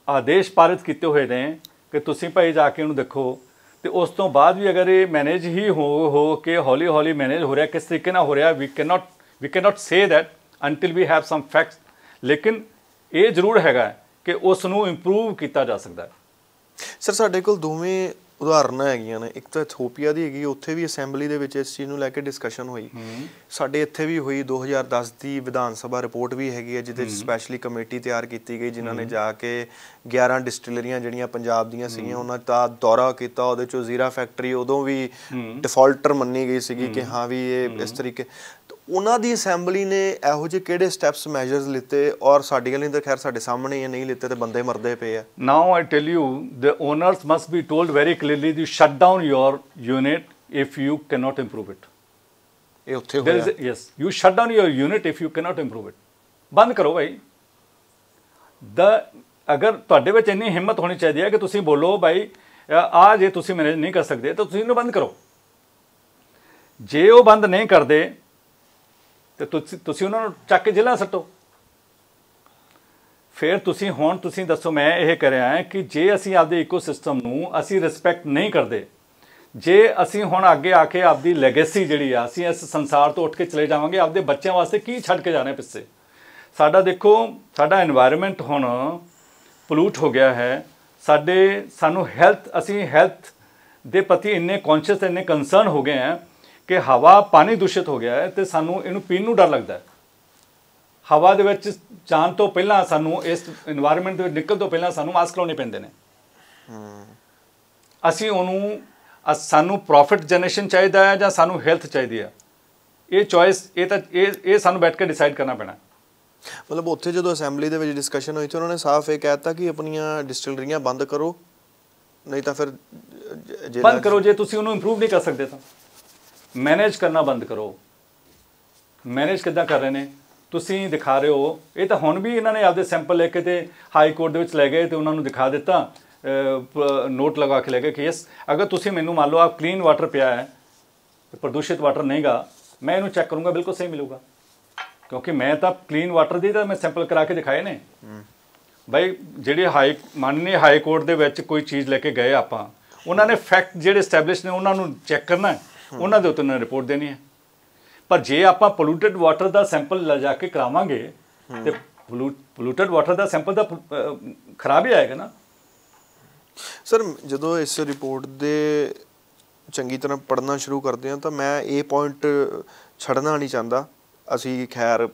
ਆਦੇਸ਼ ਪਾਰਿਤ ਕੀਤੇ ਹੋਏ ਨੇ ਕਿ ਤੁਸੀਂ ਭਾਈ ਜਾ ਕੇ ਉਹਨੂੰ ਦੇਖੋ ਤੇ ਉਸ ਤੋਂ ਬਾਅਦ ਵੀ ਅਗਰ ਇਹ ਮੈਨੇਜ ਹੀ ਹੋ ਹੋ ਕੇ ਹੌਲੀ ਹੌਲੀ ਮੈਨੇਜ ਹੋ ਰਿਹਾ ਕਿਸ ਤਰੀਕੇ ਨਾਲ ਹੋ ਰਿਹਾ we can not we can not say that until we have some facts ਲੇਕਿਨ ਇਹ ਜ਼ਰੂਰ ਹੈਗਾ ਕਿ ਉਸ ਨੂੰ ਇੰਪਰੂਵ ਕੀਤਾ ਜਾ ਸਕਦਾ ਹੈ ਸਰ ਸਾਡੇ ਕੋਲ ਦੋਵੇਂ ਉਦਾਹਰਨਾਂ ਹੈਗੀਆਂ ਨੇ ਇੱਕ ਤਾਂ ਇਥੋਪੀਆ ਦੀ ਹੈਗੀ ਉੱਥੇ ਵੀ ਅਸੈਂਬਲੀ ਦੇ ਵਿੱਚ ਇਸ ਚੀਜ਼ ਨੂੰ ਲੈ ਕੇ ਡਿਸਕਸ਼ਨ ਹੋਈ ਸਾਡੇ ਇੱਥੇ ਵੀ ਹੋਈ 2010 ਦੀ ਵਿਧਾਨ ਸਭਾ ਰਿਪੋਰਟ ਵੀ ਹੈਗੀ ਹੈ ਜਿਹਦੇ ਵਿੱਚ ਸਪੈਸ਼ਲੀ ਕਮੇਟੀ ਤਿਆਰ ਕੀਤੀ ਗਈ ਜਿਨ੍ਹਾਂ ਨੇ ਜਾ ਕੇ 11 ਡਿਸਟਿਲਰੀਆਂ ਜਿਹੜੀਆਂ ਪੰਜਾਬ ਦੀਆਂ ਸੀਗੀਆਂ ਉਹਨਾਂ ਦਾ ਦੌਰਾ ਕੀਤਾ ਉਹਦੇ ਚੋਂ ਜ਼ੀਰਾ ਫੈਕਟਰੀ ਉਦੋਂ ਵੀ ਡਿਫਾਲਟਰ ਮੰਨੀ ਗਈ ਸੀਗੀ ਕਿ ਹਾਂ ਵੀ ਇਹ ਇਸ ਤਰੀਕੇ ਉਹਨਾਂ ਦੀ ਅਸੈਂਬਲੀ ਨੇ ਇਹੋ ਜਿਹੇ ਕਿਹੜੇ ਸਟੈਪਸ ਮੈਜਰਸ ਲਿੱਤੇ ਔਰ ਸਾਡੀਆਂ ਲਈ ਤਾਂ ਖੈਰ ਸਾਡੇ ਸਾਹਮਣੇ ਇਹ ਨਹੀਂ ਲਿੱਤੇ ਤੇ ਬੰਦੇ ਮਰਦੇ ਪਏ ਆ now I tell you the owners must be told very clearly you shut down your unit if you cannot improve it ਇਹ ਉੱਥੇ ਹੋਇਆ yes you shut down your unit if you cannot improve it ਬੰਦ ਕਰੋ ਭਾਈ ਦ ਅਗਰ ਤੁਹਾਡੇ ਵਿੱਚ ਇੰਨੀ ਹਿੰਮਤ ਹੋਣੀ ਚਾਹੀਦੀ ਹੈ ਕਿ ਤੁਸੀਂ ਬੋਲੋ ਭਾਈ ਆ ਜੇ ਤੁਸੀਂ ਮੈਨੇਜ ਨਹੀਂ ਕਰ ਸਕਦੇ ਤਾਂ ਤੁਸੀਂ ਇਹਨੂੰ ਬੰਦ ਕਰੋ ਜੇ ਉਹ ਬੰਦ ਨਹੀਂ ਕਰਦੇ ਤੇ ਤੁਸੀਂ ਉਹਨਾਂ ਨੂੰ ਚੱਕ ਕੇ ਜ਼ਿਲ੍ਹਾ ਸੱਟੋ ਫਿਰ ਤੁਸੀਂ ਹੁਣ ਤੁਸੀਂ ਦੱਸੋ ਮੈਂ ਇਹ ਕਰਿਆ ਹੈ ਕਿ ਜੇ ਅਸੀਂ ਆਪਦੇ ਇਕੋਸਿਸਟਮ ਨੂੰ ਅਸੀਂ ਰਿਸਪੈਕਟ ਨਹੀਂ ਕਰਦੇ ਜੇ ਅਸੀਂ ਹੁਣ ਅੱਗੇ ਆ ਕੇ ਆਪਦੀ ਲੈਗੇਸੀ ਜਿਹੜੀ ਆ ਅਸੀਂ ਇਸ ਸੰਸਾਰ ਤੋਂ ਉੱਠ ਕੇ ਚਲੇ ਜਾਵਾਂਗੇ ਆਪਦੇ ਬੱਚਿਆਂ ਵਾਸਤੇ ਕੀ ਛੱਡ ਕੇ ਜਾਣਾ ਪਿੱਛੇ ਸਾਡਾ ਦੇਖੋ ਸਾਡਾ এনवायरमेंट ਹੁਣ ਪੋਲੂਟ ਹੋ ਗਿਆ ਹੈ ਸਾਡੇ ਸਾਨੂੰ ਹੈਲਥ ਅਸੀਂ ਹੈਲਥ ਦੇ ਪ੍ਰਤੀ ਇੰਨੇ ਕੌਨਸ਼ੀਅਸ ਇੰਨੇ ਕਨਸਰਨ ਹੋ ਗਏ ਆ ਕਿ ਹਵਾ ਪਾਣੀ ਦੂਸ਼ਿਤ ਹੋ ਗਿਆ ਹੈ ਤੇ ਸਾਨੂੰ ਇਹਨੂੰ ਪੀਣ ਨੂੰ ਡਰ ਲੱਗਦਾ ਹੈ ਹਵਾ ਦੇ ਵਿੱਚ ਜਾਣ ਤੋਂ ਪਹਿਲਾਂ ਸਾਨੂੰ ਇਸ এনवायरमेंट ਦੇ ਵਿੱਚ ਤੋਂ ਪਹਿਲਾਂ ਸਾਨੂੰ ਮਾਸਕ ਲਾਉਣੇ ਪੈਂਦੇ ਨੇ ਅਸੀਂ ਉਹਨੂੰ ਸਾਨੂੰ ਪ੍ਰੋਫਿਟ ਜਨਰੇਸ਼ਨ ਚਾਹੀਦਾ ਹੈ ਜਾਂ ਸਾਨੂੰ ਹੈਲਥ ਚਾਹੀਦੀ ਹੈ ਇਹ ਚੋਇਸ ਇਹ ਤਾਂ ਇਹ ਇਹ ਸਾਨੂੰ ਬੈਠ ਕੇ ਡਿਸਾਈਡ ਕਰਨਾ ਪੈਣਾ ਮਤਲਬ ਉੱਥੇ ਜਦੋਂ ਅਸੈਂਬਲੀ ਦੇ ਵਿੱਚ ਡਿਸਕਸ਼ਨ ਹੋਈ ਤੇ ਉਹਨਾਂ ਨੇ ਸਾਫ਼ ਇਹ ਕਹਿਤਾ ਕਿ ਆਪਣੀਆਂ ਡਿਸਟਿਲਰੀਆਂ ਬੰਦ ਕਰੋ ਨਹੀਂ ਤਾਂ ਫਿਰ ਬੰਦ ਕਰੋ ਜੇ ਤੁਸੀਂ ਉਹਨੂੰ ਇੰਪਰੂਵ ਨਹੀਂ ਕਰ ਸਕਦੇ ਤਾਂ ਮੈਨੇਜ ਕਰਨਾ ਬੰਦ ਕਰੋ ਮੈਨੇਜ ਕਿੱਦਾਂ ਕਰ ਰਹੇ ਨੇ ਤੁਸੀਂ ਦਿਖਾ ਰਹੇ ਹੋ ਇਹ ਤਾਂ ਹੁਣ ਵੀ ਇਹਨਾਂ ਨੇ ਆਪਦੇ ਸੈਂਪਲ ਲੈ ਕੇ ਤੇ ਹਾਈ ਕੋਰਟ ਦੇ ਵਿੱਚ ਲੈ ਗਏ ਤੇ ਉਹਨਾਂ ਨੂੰ ਦਿਖਾ ਦਿੱਤਾ ਨੋਟ ਲਗਾ ਕੇ ਲੈ ਗਏ ਕਿ ਯਸ ਅਗਰ ਤੁਸੀਂ ਮੈਨੂੰ ਮੰਨ ਲਓ ਆਪ ਕਲੀਨ ਵਾਟਰ ਪਿਆ ਹੈ ਤੇ ਪ੍ਰਦੂਸ਼ਿਤ ਵਾਟਰ ਨਹੀਂਗਾ ਮੈਂ ਇਹਨੂੰ ਚੈੱਕ ਕਰੂੰਗਾ ਬਿਲਕੁਲ ਸਹੀ ਮਿਲੂਗਾ ਕਿਉਂਕਿ ਮੈਂ ਤਾਂ ਕਲੀਨ ਵਾਟਰ ਦੀ ਤਾਂ ਮੈਂ ਸੈਂਪਲ ਕਰਾ ਕੇ ਦਿਖਾਏ ਨੇ ਭਾਈ ਜਿਹੜੇ ਹਾਈ ਮੰਨਨੇ ਹਾਈ ਕੋਰਟ ਦੇ ਵਿੱਚ ਕੋਈ ਚੀਜ਼ ਲੈ ਕੇ ਗਏ ਆਪਾਂ ਉਹਨਾਂ ਨੇ ਫੈਕਟ ਜਿਹੜੇ ਸਟੈਬਲਿਸ਼ ਨੇ ਉਹਨਾਂ ਨੂੰ ਚੈੱਕ ਕਰਨਾ ਹੈ ਉਹਨਾਂ ਦੇ ਉੱਤੇ ਉਹਨਾਂ ਨੇ ਰਿਪੋਰਟ ਦੇਣੀ ਹੈ ਪਰ ਜੇ ਆਪਾਂ ਪੋਲੂਟਡ ਵਾਟਰ ਦਾ ਸੈਂਪਲ ਲਿਜਾ ਕੇ ਕਰਾਵਾਂਗੇ ਤੇ ਪੋਲੂਟਡ ਵਾਟਰ ਦਾ ਸੈਂਪਲ ਦਾ ਖਰਾਬ ਹੀ ਆਏਗਾ ਨਾ ਸਰ ਜਦੋਂ ਇਸ ਰਿਪੋਰਟ ਦੇ ਚੰਗੀ ਤਰ੍ਹਾਂ ਪੜਨਾ ਸ਼ੁਰੂ ਕਰਦੇ ਹਾਂ ਤਾਂ ਮੈਂ ਇਹ ਪੁਆਇੰਟ ਛੱਡਣਾ ਨਹੀਂ ਚਾਹੁੰਦਾ ਅਸੀਂ ਖੈਰ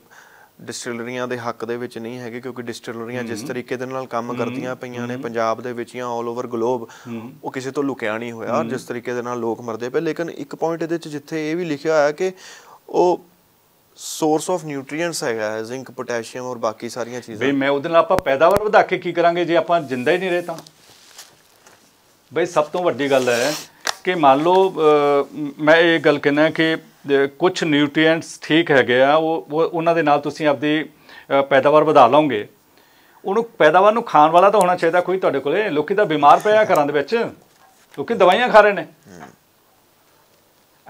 ਡਿਸਟਿਲਰੀਆਂ ਦੇ ਹੱਕ ਦੇ ਵਿੱਚ ਨਹੀਂ ਹੈਗੇ ਕਿਉਂਕਿ ਡਿਸਟਿਲਰੀਆਂ ਜਿਸ ਤਰੀਕੇ ਦੇ ਨਾਲ ਕੰਮ ਕਰਦੀਆਂ ਪਈਆਂ ਨੇ ਪੰਜਾਬ ਦੇ ਵਿੱਚ ਜਾਂ ਆਲ ਓਵਰ ਗਲੋਬ ਉਹ ਕਿਸੇ ਤੋਂ ਲੁਕਿਆ ਨਹੀਂ ਹੋਇਆ ਜਿਸ ਤਰੀਕੇ ਦੇ ਨਾਲ ਲੋਕ ਮਰਦੇ ਪਏ ਲੇਕਿਨ ਇੱਕ ਪੁਆਇੰਟ ਇਹਦੇ ਵਿੱਚ ਜਿੱਥੇ ਇਹ ਵੀ ਲਿਖਿਆ ਹੋਇਆ ਕਿ ਉਹ ਸੋਰਸ ਆਫ ਨਿਊਟ੍ਰੀਐਂਟਸ ਹੈਗਾ ਹੈ ਜ਼ਿੰਕ ਪੋਟਾਸ਼ੀਅਮ ਔਰ ਬਾਕੀ ਸਾਰੀਆਂ ਚੀਜ਼ਾਂ ਬਈ ਮੈਂ ਉਹਦੇ ਨਾਲ ਆਪਾਂ ਪੈਦਾਵਾਰ ਵਧਾ ਕੇ ਕੀ ਕਰਾਂਗੇ ਜੇ ਆਪਾਂ ਜਿੰਦਾ ਹੀ ਨਹੀਂ ਰਹੇ ਤਾਂ ਬਈ ਸਭ ਤੋਂ ਵੱਡੀ ਗੱਲ ਹੈ ਕਿ ਮੰਨ ਲਓ ਮੈਂ ਇਹ ਗੱਲ ਕਹਿੰਦਾ ਕਿ ਕੁਝ ਨਿਊਟ੍ਰੀਐਂਟਸ ਠੀਕ ਹੈਗੇ ਆ ਉਹ ਉਹਨਾਂ ਦੇ ਨਾਲ ਤੁਸੀਂ ਆਪਦੀ ਪੈਦਾਵਾਰ ਵਧਾ ਲਓਗੇ ਉਹਨੂੰ ਪੈਦਾਵਾਰ ਨੂੰ ਖਾਣ ਵਾਲਾ ਤਾਂ ਹੋਣਾ ਚਾਹੀਦਾ ਕੋਈ ਤੁਹਾਡੇ ਕੋਲੇ ਲੋਕੀ ਤਾਂ ਬਿਮਾਰ ਪਿਆ ਘਰਾਂ ਦੇ ਵਿੱਚ ਲੋਕੀ ਦਵਾਈਆਂ ਖਾ ਰਹੇ ਨੇ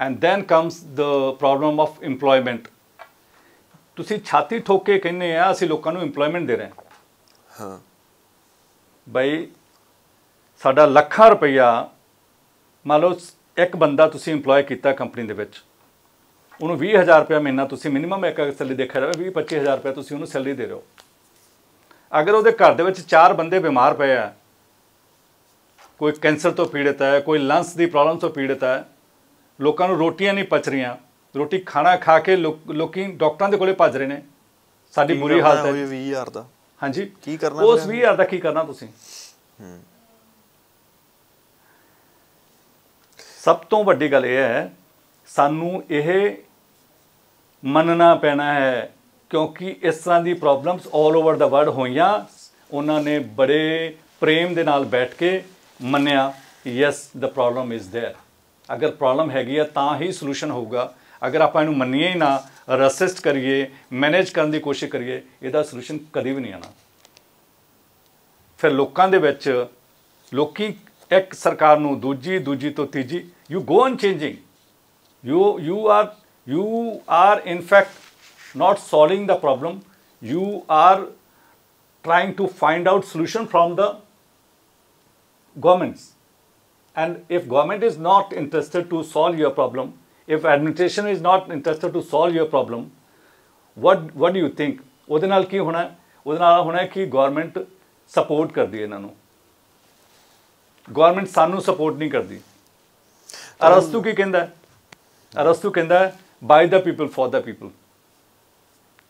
and then comes the problem of employment ਤੁਸੀਂ ਛਾਤੀ ਠੋਕ ਕੇ ਕਹਿੰਦੇ ਆ ਅਸੀਂ ਲੋਕਾਂ ਨੂੰ এমਪਲੋਇਮੈਂਟ ਦੇ ਰਹੇ ਹਾਂ ਹਾਂ ਬਈ ਸਾਡਾ ਲੱਖਾਂ ਰੁਪਈਆ ਮੰਨ ਲਓ ਇੱਕ ਬੰਦਾ ਤੁਸੀਂ EMPLOY ਕੀਤਾ ਕੰਪਨੀ ਦੇ ਵਿੱਚ ਉਹਨੂੰ 20000 ਰੁਪਏ ਮਹੀਨਾ ਤੁਸੀਂ ਮਿਨੀਮਮ ਇੱਕ ਸੈਲਰੀ ਦੇਖਿਆ ਜਾਵੇ 20 25000 ਰੁਪਏ ਤੁਸੀਂ ਉਹਨੂੰ ਸੈਲਰੀ ਦੇ ਰਹੇ ਹੋ ਅਗਰ ਉਹਦੇ ਘਰ ਦੇ ਵਿੱਚ ਚਾਰ ਬੰਦੇ ਬਿਮਾਰ ਪਏ ਆ ਕੋਈ ਕੈਂਸਰ ਤੋਂ ਪੀੜਤ ਹੈ ਕੋਈ ਲੰਗਸ ਦੀ ਪ੍ਰੋਬਲਮ ਤੋਂ ਪੀੜਤ ਹੈ ਲੋਕਾਂ ਨੂੰ ਰੋਟੀਆਂ ਨਹੀਂ ਪਚ ਰਹੀਆਂ ਰੋਟੀ ਖਾਣਾ ਖਾ ਕੇ ਲੋਕੀ ਡਾਕਟਰਾਂ ਦੇ ਕੋਲੇ ਭੱਜ ਰਹੇ ਨੇ ਸਾਡੀ ਬੁਰੀ ਹਾਲਤ ਹੈ 20000 ਦਾ ਹਾਂਜੀ ਕੀ ਕਰਨਾ ਉਸ 20000 ਦਾ ਕੀ ਕਰਨਾ ਤੁਸੀਂ ਸਭ ਤੋਂ ਵੱਡੀ ਗੱਲ ਇਹ ਹੈ ਸਾਨੂੰ ਇਹ ਮੰਨਣਾ ਪੈਣਾ ਹੈ ਕਿਉਂਕਿ ਇਸ ਤਰ੍ਹਾਂ ਦੀ problems all over the world ਹੋਈਆਂ ਉਹਨਾਂ ਨੇ ਬੜੇ ਪ੍ਰੇਮ ਦੇ ਨਾਲ ਬੈਠ ਕੇ ਮੰਨਿਆ yes the problem is there ਅਗਰ ਪ੍ਰੋਬਲਮ ਹੈਗੀ ਆ ਤਾਂ ਹੀ ਸੋਲੂਸ਼ਨ ਹੋਊਗਾ ਅਗਰ ਆਪਾਂ ਇਹਨੂੰ ਮੰਨੀਏ ਹੀ ਨਾ ਰੈਸਿਸਟ ਕਰੀਏ ਮੈਨੇਜ ਕਰਨ ਦੀ ਕੋਸ਼ਿਸ਼ ਕਰੀਏ ਇਹਦਾ ਸੋਲੂਸ਼ਨ ਕਦੀ ਵੀ ਨਹੀਂ ਆਣਾ ਫਿਰ ਲੋਕਾਂ ਦੇ ਵਿੱਚ ਲੋਕੀ ਇੱਕ ਸਰਕਾਰ ਨੂੰ ਦੂਜੀ ਦੂਜੀ ਤੋਂ ਤੀਜੀ you go on changing you you are you are in fact not solving the problem you are trying to find out solution from the governments and if government is not interested to solve your problem if administration is not interested to solve your problem what what do you think ਉਹਦੇ ਨਾਲ ਕੀ ਹੋਣਾ ਉਹਦੇ ਨਾਲ ਹੋਣਾ ਕਿ ਗਵਰਨਮੈਂਟ ਸਪੋਰਟ ਕਰਦੀ ਇਹਨਾਂ ਨੂੰ ਗਵਰਨਮੈਂਟ ਸਾਨੂੰ ਸਪੋਰਟ ਨਹੀਂ ਕਰਦੀ ਅਰਸਤੂ ਕੀ ਕਹਿੰਦਾ ਅਰਸਤੂ ਕਹਿੰਦਾ by the people for the people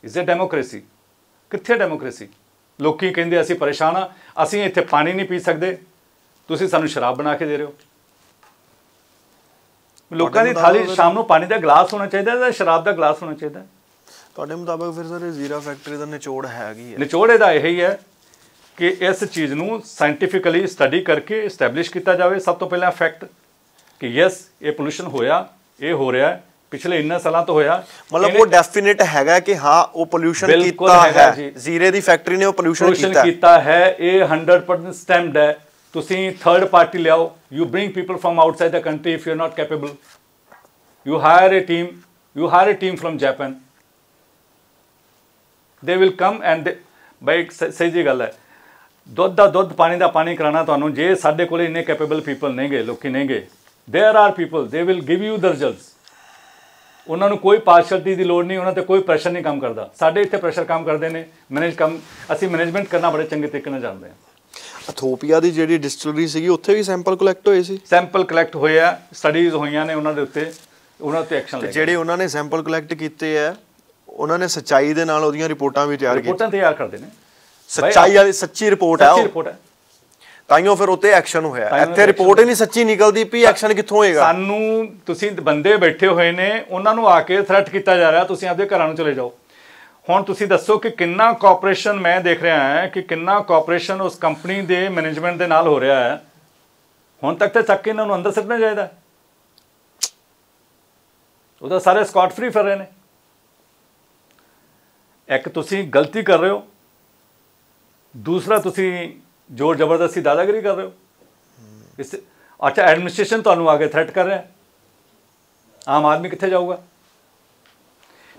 is a democracy ਕਿੱਥੇ ਡੈਮੋਕ੍ਰੇਸੀ ਲੋਕੀ ਕਹਿੰਦੇ ਅਸੀਂ ਪਰੇਸ਼ਾਨ ਆ ਅਸੀਂ ਇੱਥੇ ਪਾਣੀ ਨਹੀਂ ਪੀ ਸਕਦੇ ਤੁਸੀਂ ਸਾਨੂੰ ਸ਼ਰਾਬ ਬਣਾ ਕੇ ਦੇ ਰਹੇ ਹੋ ਲੋਕਾਂ ਦੀ ਥਾਲੀ ਸ਼ਾਮ ਨੂੰ ਪਾਣੀ ਦਾ ਗਲਾਸ ਹੋਣਾ ਚਾਹੀਦਾ ਜਾਂ ਸ਼ਰਾਬ ਦਾ ਗਲਾਸ ਹੋਣਾ ਚਾਹੀਦਾ ਤੁਹਾਡੇ ਮੁਤਾਬਕ ਫਿਰ ਸਰ ਇਹ ਜ਼ੀਰਾ ਫੈਕਟਰੀ ਦਾ ਨਿਚੋੜ ਹੈਗੀ ਹੈ ਨਿਚੋੜ ਇਹਦਾ ਇਹ ਹੀ ਹੈ ਕਿ ਇਸ ਚੀਜ਼ ਨੂੰ ਸਾਇੰਟੀਫਿਕਲੀ ਸਟੱਡੀ ਕਰਕੇ ਐਸਟੈਬਲਿਸ਼ ਕੀਤਾ ਜਾਵੇ ਸਭ ਤੋਂ ਪਹਿਲਾਂ ਫੈਕਟ ਕਿ ਯੈਸ ਇਹ ਪੋਲੂਸ਼ਨ ਹੋਇਆ ਇਹ ਹੋ ਰਿਹਾ ਹੈ ਪਿਛਲੇ ਇੰਨੇ ਸਾਲਾਂ ਤੋਂ ਹੋਇਆ ਮਤਲਬ ਉਹ ਡੈਫੀਨਿਟ ਹੈਗਾ ਕਿ ਹਾਂ ਉਹ ਪੋਲੂਸ਼ਨ ਕੀਤਾ ਹੈ ਜ਼ੀਰੇ ਦੀ ਫੈਕਟਰੀ ਨੇ ਉਹ ਪੋਲੂਸ਼ਨ ਕੀਤਾ ਕੀਤਾ ਹੈ ਇਹ 100% ਸਟੈਂਪਡ ਹੈ ਤੁਸੀਂ ਥਰਡ ਪਾਰਟੀ ਲਿਆਓ you bring people from outside the country if you are not capable you hire a team you hire a team from Japan they will come and ਬਾਈ ਸਹੀ ਜੀ ਗੱਲ ਹੈ ਦੁੱਧ ਦਾ ਦੁੱਧ ਪਾਣੀ ਦਾ ਪਾਣੀ ਕਰਾਣਾ ਤੁਹਾਨੂੰ ਜੇ ਸਾਡੇ ਕੋਲੇ ਇੰਨੇ ਕੈਪੇਬਲ ਪੀਪਲ ਨਹੀਂ ਗਏ ਲੋਕੀ ਨਹੀਂ ਗਏ our people they will give you ਦਰਜਲਸ ਉਹਨਾਂ ਨੂੰ ਕੋਈ ਪਾਰਸ਼ਲਟੀ ਦੀ ਲੋੜ ਨਹੀਂ ਉਹਨਾਂ ਤੇ ਕੋਈ ਪ੍ਰੈਸ਼ਰ ਨਹੀਂ ਕੰਮ ਕਰਦਾ ਸਾਡੇ ਇੱਥੇ ਪ੍ਰੈਸ਼ਰ ਕੰਮ ਕਰਦੇ ਨੇ ਮੈਨੇਜ ਕੰਮ ਅਸੀਂ ਮੈਨੇਜਮੈਂਟ ਕਰਨਾ ਬੜੇ ਚੰਗੇ ਤਰੀਕੇ ਨਾਲ ਜਾਣਦੇ ਹਾਂ ਅਥੋਪੀਆ ਦੀ ਜਿਹੜੀ ਡਿਸਟਿਲਰੀ ਸੀਗੀ ਉੱਥੇ ਵੀ ਸੈਂਪਲ ਕਲੈਕਟ ਹੋਏ ਸੀ ਸੈਂਪਲ ਕਲੈਕਟ ਹੋਏ ਆ ਸਟੱਡੀਜ਼ ਹੋਈਆਂ ਨੇ ਉਹਨਾਂ ਦੇ ਉੱਤੇ ਉਹਨਾਂ ਤੇ ਐਕਸ਼ਨ ਲਏ ਜਿਹੜੇ ਉਹਨਾਂ ਨੇ ਸੈਂਪਲ ਕਲੈਕਟ ਕੀਤੇ ਆ ਉਹਨਾਂ ਨੇ ਸਚਾਈ ਦੇ ਨਾਲ ਉਹਦੀਆਂ ਰਿਪੋਰਟਾਂ ਵੀ ਤਿਆਰ ਕੀਤੀਆਂ ਰਿਪੋਰਟਾਂ ਤਿਆਰ ਕਰਦੇ ਨੇ ਸਚਾਈ ਵਾਲੀ ਸੱਚੀ ਰਿਪੋਰਟ ਆ ਸੱਚੀ ਰਿਪੋਰਟ ਆ ਤਾਈਓ ਫਿਰ ਉੱਤੇ ਐਕਸ਼ਨ ਹੋਇਆ ਇੱਥੇ ਰਿਪੋਰਟ ਹੀ ਨਹੀਂ ਸੱਚੀ ਨਿਕਲਦੀ ਵੀ ਐਕਸ਼ਨ ਕਿੱਥੋਂ ਹੋਏਗਾ ਸਾਨੂੰ ਤੁਸੀਂ ਬੰਦੇ ਬੈਠੇ ਹੋਏ ਨੇ ਉਹਨਾਂ ਨੂੰ ਆ ਕੇ ਥ੍ਰੈਟ ਕੀਤਾ ਜਾ ਰਿਹਾ ਤੁਸੀਂ ਆਪਦੇ ਘਰਾਂ ਨੂੰ ਚਲੇ ਜਾਓ ਹੁਣ ਤੁਸੀਂ ਦੱਸੋ ਕਿ ਕਿੰਨਾ ਕੋਆਪਰੇਸ਼ਨ ਮੈਂ ਦੇਖ ਰਿਹਾ ਹਾਂ ਕਿ ਕਿੰਨਾ ਕੋਆਪਰੇਸ਼ਨ ਉਸ ਕੰਪਨੀ ਦੇ ਮੈਨੇਜਮੈਂਟ ਦੇ ਨਾਲ ਹੋ ਰਿਹਾ ਹੈ ਹੁਣ ਤੱਕ ਤੇ ਚੱਕ ਇਹਨਾਂ ਨੂੰ ਅੰਦਰ ਸੱਟਣਾ ਚਾਹੀਦਾ ਉਹ ਤਾਂ ਸਾਰੇ ਸਕਾਟ ਫ੍ਰੀ ਫਿਰ ਰਹੇ ਨੇ ਇੱਕ ਤੁਸੀਂ ਗਲਤੀ ਕਰ ਰਹੇ ਹੋ ਦੂਸਰਾ ਤੁਸੀਂ ਜ਼ੋਰ ਜ਼ਬਰਦਸਤੀ ਦਾਦਾਗਰੀ ਕਰ ਰਹੇ ਹੋ ਇਸ ਅੱਛਾ ਐਡਮਿਨਿਸਟ੍ਰੇਸ਼ਨ ਤੁਹਾਨੂੰ ਆ ਕੇ ਥ੍ਰੈਟ ਕਰ ਰਿਹਾ ਆਮ ਆਦਮੀ ਕਿੱਥੇ ਜਾਊਗਾ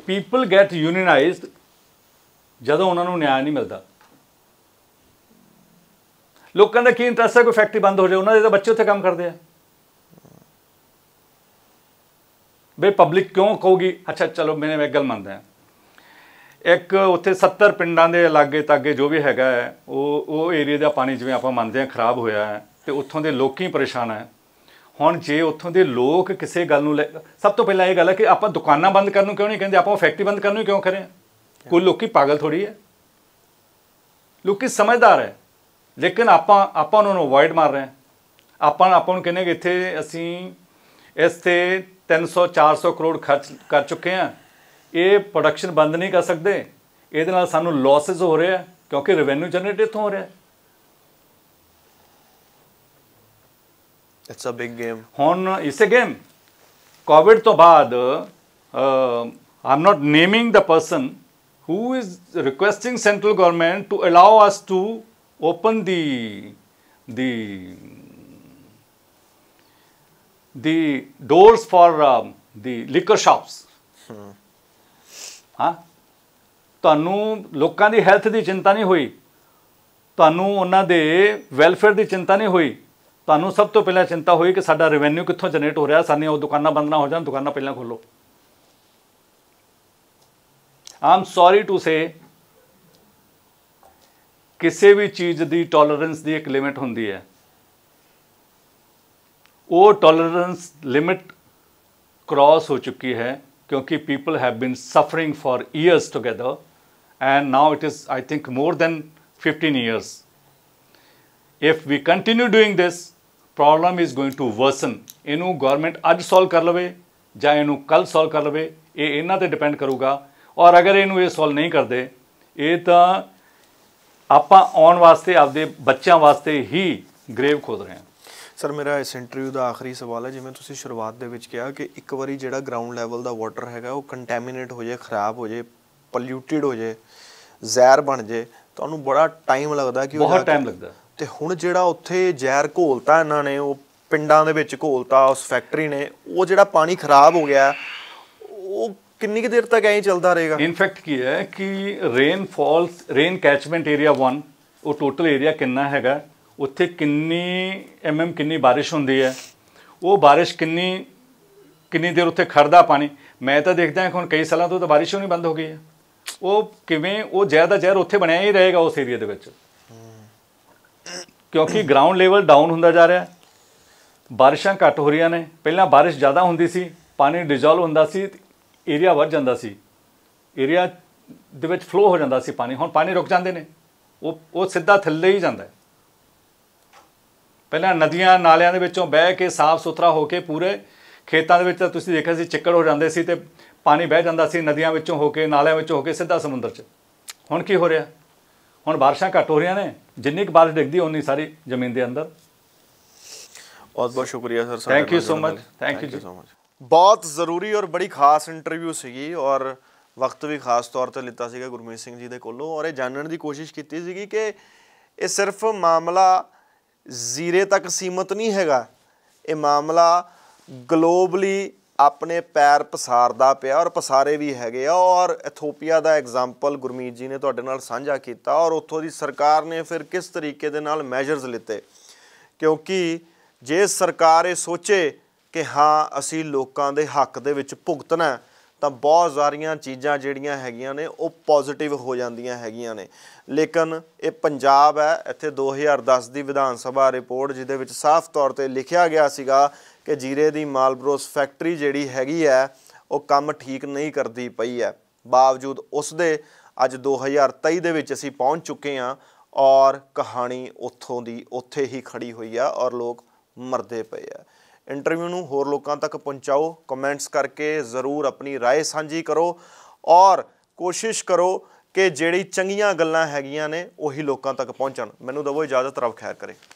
ਪੀਪਲ ਗੈਟ ਯੂਨੀਅਨਾਈਜ਼ਡ ਜਦੋਂ ਉਹਨਾਂ ਨੂੰ ਨਿਆਂ ਨਹੀਂ ਮਿਲਦਾ ਲੋਕਾਂ ਦਾ ਕੀ ਇੰਟਰਸਟ ਹੈ ਕੋਈ ਫੈਕਟਰੀ ਬੰਦ ਹੋ ਜਾਏ ਉਹਨਾਂ ਦੇ ਤਾਂ ਬੱਚੇ ਉੱਥੇ ਕੰਮ ਕਰਦੇ ਆ ਬੇ ਪਬਲਿਕ ਕਿਉਂ ਕਹੂਗੀ ਅੱਛਾ ਚਲੋ ਮੈਨੇ ਮੈਂ ਗੱਲ ਮੰਨਦਾ ਹਾਂ ਇੱਕ ਉੱਥੇ 70 ਪਿੰਡਾਂ ਦੇ ਲਾਗੇ ਤਾਗੇ ਜੋ ਵੀ ਹੈਗਾ ਹੈ ਉਹ ਉਹ ਏਰੀਆ ਦਾ ਪਾਣੀ ਜਿਵੇਂ ਆਪਾਂ ਮੰਨਦੇ ਆ ਖਰਾਬ ਹੋਇਆ ਹੈ ਤੇ ਉੱਥੋਂ ਦੇ ਲੋਕੀ ਪਰੇਸ਼ਾਨ ਹੈ ਹੁਣ ਜੇ ਉੱਥੋਂ ਦੇ ਲੋਕ ਕਿਸੇ ਗੱਲ ਨੂੰ ਸਭ ਤੋਂ ਪਹਿਲਾਂ ਇਹ ਗੱਲ ਹੈ ਕਿ ਆਪਾਂ ਦੁਕਾਨਾਂ ਬੰਦ ਕਰਨ ਨੂੰ ਕਿਉਂ ਨਹੀਂ ਕਹਿੰਦੇ ਆਪਾਂ ਫੈਕਟਰੀ ਬੰਦ ਕਰਨ ਨੂੰ ਕਿਉਂ ਕਰੇ ਕੋਈ ਲੋਕੀ ਪਾਗਲ ਥੋੜੀ ਹੈ ਲੋਕੀ ਸਮਝਦਾਰ ਹੈ ਲੇਕਿਨ ਆਪਾਂ ਆਪਾਂ ਉਹਨਾਂ ਨੂੰ ਅਵੋਇਡ ਮਾਰ ਰਹੇ ਹਾਂ ਆਪਾਂ ਆਪਾਂ ਨੂੰ ਕਹਿੰਦੇ ਕਿ ਇੱਥੇ ਅਸੀਂ ਇਸ ਤੇ 300 400 ਕਰੋੜ ਖਰਚ ਕਰ ਚੁੱਕੇ ਹਾਂ ਇਹ ਪ੍ਰੋਡਕਸ਼ਨ ਬੰਦ ਨਹੀਂ ਕਰ ਸਕਦੇ ਇਹਦੇ ਨਾਲ ਸਾਨੂੰ ਲਾਸਸ ਹੋ ਰਿਹਾ ਕਿਉਂਕਿ ਰੈਵਨਿਊ ਜਨਰੇਟ ਇਥੋਂ ਹੋ ਰਿਹਾ ਇਟਸ ਅ ਬਿਗ ਗੇਮ ਹੁਣ ਇਟਸ ਅ ਗੇਮ ਕੋਵਿਡ ਤੋਂ ਬਾਅਦ ਆਮ not naming the person who is requesting central government to allow us to open the the the doors for um, the liquor shops hmm. ਹਾਂ ਤੁਹਾਨੂੰ ਲੋਕਾਂ ਦੀ ਹੈਲਥ ਦੀ ਚਿੰਤਾ ਨਹੀਂ ਹੋਈ ਤੁਹਾਨੂੰ ਉਹਨਾਂ ਦੇ ਵੈਲਫੇਅਰ ਦੀ ਚਿੰਤਾ ਨਹੀਂ ਹੋਈ ਤੁਹਾਨੂੰ ਸਭ ਤੋਂ ਪਹਿਲਾਂ ਚਿੰਤਾ ਹੋਈ ਕਿ ਸਾਡਾ ਰੈਵਨਿਊ ਕਿੱਥੋਂ ਜਨਰੇਟ ਹੋ ਰਿਹਾ ਸਾਡੀਆਂ ਉਹ ਦੁਕਾਨਾਂ ਬੰਦ ਨਾ ਹੋ ਜਾਣ ਦੁਕਾਨਾਂ ਪਹਿਲਾਂ ਖੋਲੋ ਆਮ ਸੌਰੀ ਟੂ ਸੇ ਕਿਸੇ ਵੀ ਚੀਜ਼ ਦੀ ਟੋਲਰੈਂਸ ਦੀ ਇੱਕ ਲਿਮਿਟ ਹੁੰਦੀ ਹੈ ਉਹ ਟੋਲਰੈਂਸ ਲਿਮਿਟ ਕ੍ਰਾਸ ਹੋ ਚੁੱਕੀ ਹੈ ਕਿਉਂਕਿ people have been suffering for years together and now it is I think more than 15 years if we continue doing this problem is going to worsen ਇਹਨੂੰ ਗਵਰਨਮੈਂਟ ਅੱਜ ਸੋਲਵ ਕਰ ਲਵੇ ਜਾਂ ਇਹਨੂੰ ਕੱਲ ਸੋਲਵ ਕਰ ਲਵੇ ਇਹ ਇਹਨਾਂ ਤੇ ਡਿਪੈਂਡ ਕਰੂਗਾ ਔਰ ਅਗਰ ਇਹਨੂੰ ਇਹ ਸੋਲਵ ਨਹੀਂ ਕਰਦੇ ਇਹ ਤਾਂ ਆਪਾਂ ਆਉਣ ਵਾਸਤੇ ਆਪਦੇ ਬੱਚਿਆਂ ਵਾਸਤੇ ਹੀ ਗ੍ਰੇਵ ਖੋਦ ਰਹੇ ਹਾਂ ਸਰ ਮੇਰਾ ਇਸ ਇੰਟਰਵਿਊ ਦਾ ਆਖਰੀ ਸਵਾਲ ਹੈ ਜਿਵੇਂ ਤੁਸੀਂ ਸ਼ੁਰੂਆਤ ਦੇ ਵਿੱਚ ਕਿਹਾ ਕਿ ਇੱਕ ਵਾਰੀ ਜਿਹੜਾ ਗਰਾਊਂਡ ਲੈਵਲ ਦਾ ਵਾਟਰ ਹੈਗਾ ਉਹ ਕੰਟੈਮੀਨੇਟ ਹੋ ਜਾਏ ਖਰਾਬ ਹੋ ਜਾਏ ਪੋਲਿਊਟਿਡ ਹੋ ਜਾਏ ਜ਼ਹਿਰ ਬਣ ਜਾਏ ਤੁਹਾਨੂੰ ਬੜਾ ਟਾਈਮ ਲੱਗਦਾ ਕਿ ਉਹ ਬਹੁਤ ਟਾਈਮ ਲੱਗਦਾ ਤੇ ਹੁਣ ਜਿਹੜਾ ਉੱਥੇ ਜ਼ਹਿਰ ਘੋਲਤਾ ਇਹਨਾਂ ਨੇ ਉਹ ਪਿੰਡਾਂ ਦੇ ਵਿੱਚ ਘੋਲਤਾ ਉਸ ਫੈਕਟਰੀ ਨੇ ਉਹ ਜਿਹੜਾ ਪਾਣੀ ਖਰਾਬ ਹੋ ਗਿਆ ਉਹ ਕਿੰਨੀ ਕਿ ਦੇਰ ਤੱਕ ਐਂ ਚੱਲਦਾ ਰਹੇਗਾ ਇਨਫੈਕਟ ਕੀ ਹੈ ਕਿ rain falls rain catchment area 1 ਉਹ ਟੋਟਲ ਏਰੀਆ ਕਿੰਨਾ ਹੈਗਾ ਉੱਥੇ ਕਿੰਨੀ ਐਮਐਮ ਕਿੰਨੀ بارش ਹੁੰਦੀ ਹੈ ਉਹ بارش ਕਿੰਨੀ ਕਿੰਨੀ ਦੇਰ ਉੱਥੇ ਖੜਦਾ ਪਾਣੀ ਮੈਂ ਤਾਂ ਦੇਖਦਾ ਹਾਂ ਹੁਣ ਕਈ ਸਾਲਾਂ ਤੋਂ ਤਾਂ بارش ਹੋਣੀ ਬੰਦ ਹੋ ਗਈ ਹੈ ਉਹ ਕਿਵੇਂ ਉਹ ਜ਼ਿਆਦਾ ਦਾ ਜ਼ਹਿਰ ਉੱਥੇ ਬਣਿਆ ਹੀ ਰਹੇਗਾ ਉਸ ਏਰੀਆ ਦੇ ਵਿੱਚ ਕਿਉਂਕਿ ਗਰਾਊਂਡ ਲੈਵਲ ਡਾਊਨ ਹੁੰਦਾ ਜਾ ਰਿਹਾ ਹੈ ਬਾਰਿਸ਼ਾਂ ਘੱਟ ਹੋ ਰਹੀਆਂ ਨੇ ਪਹਿਲਾਂ ਬਾਰਿਸ਼ ਜ਼ਿਆਦਾ ਹੁੰਦੀ ਸੀ ਪਾਣੀ ਡਿਸੋਲਵ ਹੁੰਦਾ ਸੀ ਏਰੀਆ ਵੱਧ ਜਾਂਦਾ ਸੀ ਏਰੀਆ ਦੇ ਵਿੱਚ ਫਲੋ ਹੋ ਜਾਂਦਾ ਸੀ ਪਾਣੀ ਹੁਣ ਪਾਣੀ ਰੁਕ ਜਾਂਦੇ ਨੇ ਉਹ ਉਹ ਸਿੱਧਾ ਥੱਲੇ ਹੀ ਜਾਂਦਾ ਹੈ ਪਹਿਲਾਂ ਨਦੀਆਂ ਨਾਲਿਆਂ ਦੇ ਵਿੱਚੋਂ ਬਹਿ ਕੇ ਸਾਫ਼ ਸੁਥਰਾ ਹੋ ਕੇ ਪੂਰੇ ਖੇਤਾਂ ਦੇ ਵਿੱਚ ਤੁਸੀਂ ਦੇਖਿਆ ਸੀ ਚਿੱਕੜ ਹੋ ਜਾਂਦੇ ਸੀ ਤੇ ਪਾਣੀ ਬਹਿ ਜਾਂਦਾ ਸੀ ਨਦੀਆਂ ਵਿੱਚੋਂ ਹੋ ਕੇ ਨਾਲਿਆਂ ਵਿੱਚੋਂ ਹੋ ਕੇ ਸਿੱਧਾ ਸਮੁੰਦਰ 'ਚ ਹੁਣ ਕੀ ਹੋ ਰਿਹਾ ਹੁਣ ਬਾਰਿਸ਼ਾਂ ਘੱਟ ਹੋ ਰਹੀਆਂ ਨੇ ਜਿੰਨੀ ਕੁ ਬਾਰਿਸ਼ ਡਿੱਗਦੀ ਓਨੀ ਸਾਰੀ ਜ਼ਮੀਨ ਦੇ ਅੰਦਰ ਬਹੁਤ ਬਹੁਤ ਸ਼ੁਕਰੀਆ sir thank you so much thank you so much ਬਹੁਤ ਜ਼ਰੂਰੀ ਔਰ ਬੜੀ ਖਾਸ ਇੰਟਰਵਿਊ ਸੀਗੀ ਔਰ ਵਕਤ ਵੀ ਖਾਸ ਤੌਰ ਤੇ ਲਿੱਤਾ ਸੀਗਾ ਗੁਰਮੀਤ ਸਿੰਘ ਜੀ ਦੇ ਕੋਲੋਂ ਔਰ ਇਹ ਜਾਣਨ ਦੀ ਕੋਸ਼ਿਸ਼ ਕੀਤੀ ਸੀਗੀ ਕਿ ਇਹ ਸਿਰਫ ਮਾਮਲਾ ਜ਼ੀਰੇ ਤੱਕ ਸੀਮਤ ਨਹੀਂ ਹੈਗਾ ਇਹ ਮਾਮਲਾ ਗਲੋਬਲੀ ਆਪਣੇ ਪੈਰ ਪਸਾਰਦਾ ਪਿਆ ਔਰ ਪਸਾਰੇ ਵੀ ਹੈਗੇ ਆ ਔਰ ਇਥੋਪੀਆ ਦਾ ਐਗਜ਼ਾਮਪਲ ਗੁਰਮੀਤ ਜੀ ਨੇ ਤੁਹਾਡੇ ਨਾਲ ਸਾਂਝਾ ਕੀਤਾ ਔਰ ਉੱਥੋਂ ਦੀ ਸਰਕਾਰ ਨੇ ਫਿਰ ਕਿਸ ਤਰੀਕੇ ਦੇ ਨਾਲ ਮੈਜਰਸ ਲਿੱਤੇ ਕਿਉਂਕਿ ਜੇ ਸਰਕਾਰ ਇਹ ਸੋਚੇ ਕਿ ਹਾਂ ਅਸੀਂ ਲੋਕਾਂ ਦੇ ਹੱਕ ਦੇ ਵਿੱਚ ਭੁਗਤਣਾ ਤਾਂ ਬਹੁਤ ਸਾਰੀਆਂ ਚੀਜ਼ਾਂ ਜਿਹੜੀਆਂ ਹੈਗੀਆਂ ਨੇ ਉਹ ਪੋਜ਼ਿਟਿਵ ਹੋ ਜਾਂਦੀਆਂ ਹੈਗੀਆਂ ਨੇ ਲੇਕਿਨ ਇਹ ਪੰਜਾਬ ਹੈ ਇੱਥੇ 2010 ਦੀ ਵਿਧਾਨ ਸਭਾ ਰਿਪੋਰਟ ਜਿਹਦੇ ਵਿੱਚ ਸਾਫ਼ ਤੌਰ ਤੇ ਲਿਖਿਆ ਗਿਆ ਸੀਗਾ ਕਿ ਜੀਰੇ ਦੀ ਮਾਲਬਰੋਸ ਫੈਕਟਰੀ ਜਿਹੜੀ ਹੈਗੀ ਹੈ ਉਹ ਕੰਮ ਠੀਕ ਨਹੀਂ ਕਰਦੀ ਪਈ ਹੈ ਬਾਵਜੂਦ ਉਸ ਦੇ ਅੱਜ 2023 ਦੇ ਵਿੱਚ ਅਸੀਂ ਪਹੁੰਚ ਚੁੱਕੇ ਹਾਂ ਔਰ ਕਹਾਣੀ ਉੱਥੋਂ ਦੀ ਉੱਥੇ ਹੀ ਖੜੀ ਹੋਈ ਆ ਔਰ ਲੋਕ ਮਰਦੇ ਪਏ ਆ ਇੰਟਰਵਿਊ ਨੂੰ ਹੋਰ ਲੋਕਾਂ ਤੱਕ ਪਹੁੰਚਾਓ ਕਮੈਂਟਸ ਕਰਕੇ ਜ਼ਰੂਰ ਆਪਣੀ رائے ਸਾਂਝੀ ਕਰੋ ਔਰ ਕੋਸ਼ਿਸ਼ ਕਰੋ ਕਿ ਜਿਹੜੀ ਚੰਗੀਆਂ ਗੱਲਾਂ ਹੈਗੀਆਂ ਨੇ ਉਹੀ ਲੋਕਾਂ ਤੱਕ ਪਹੁੰਚਣ ਮੈਨੂੰ ਦਵੋ ਇਜਾਜ਼ਤ ਰੱਬ ਖੈਰ ਕਰੇ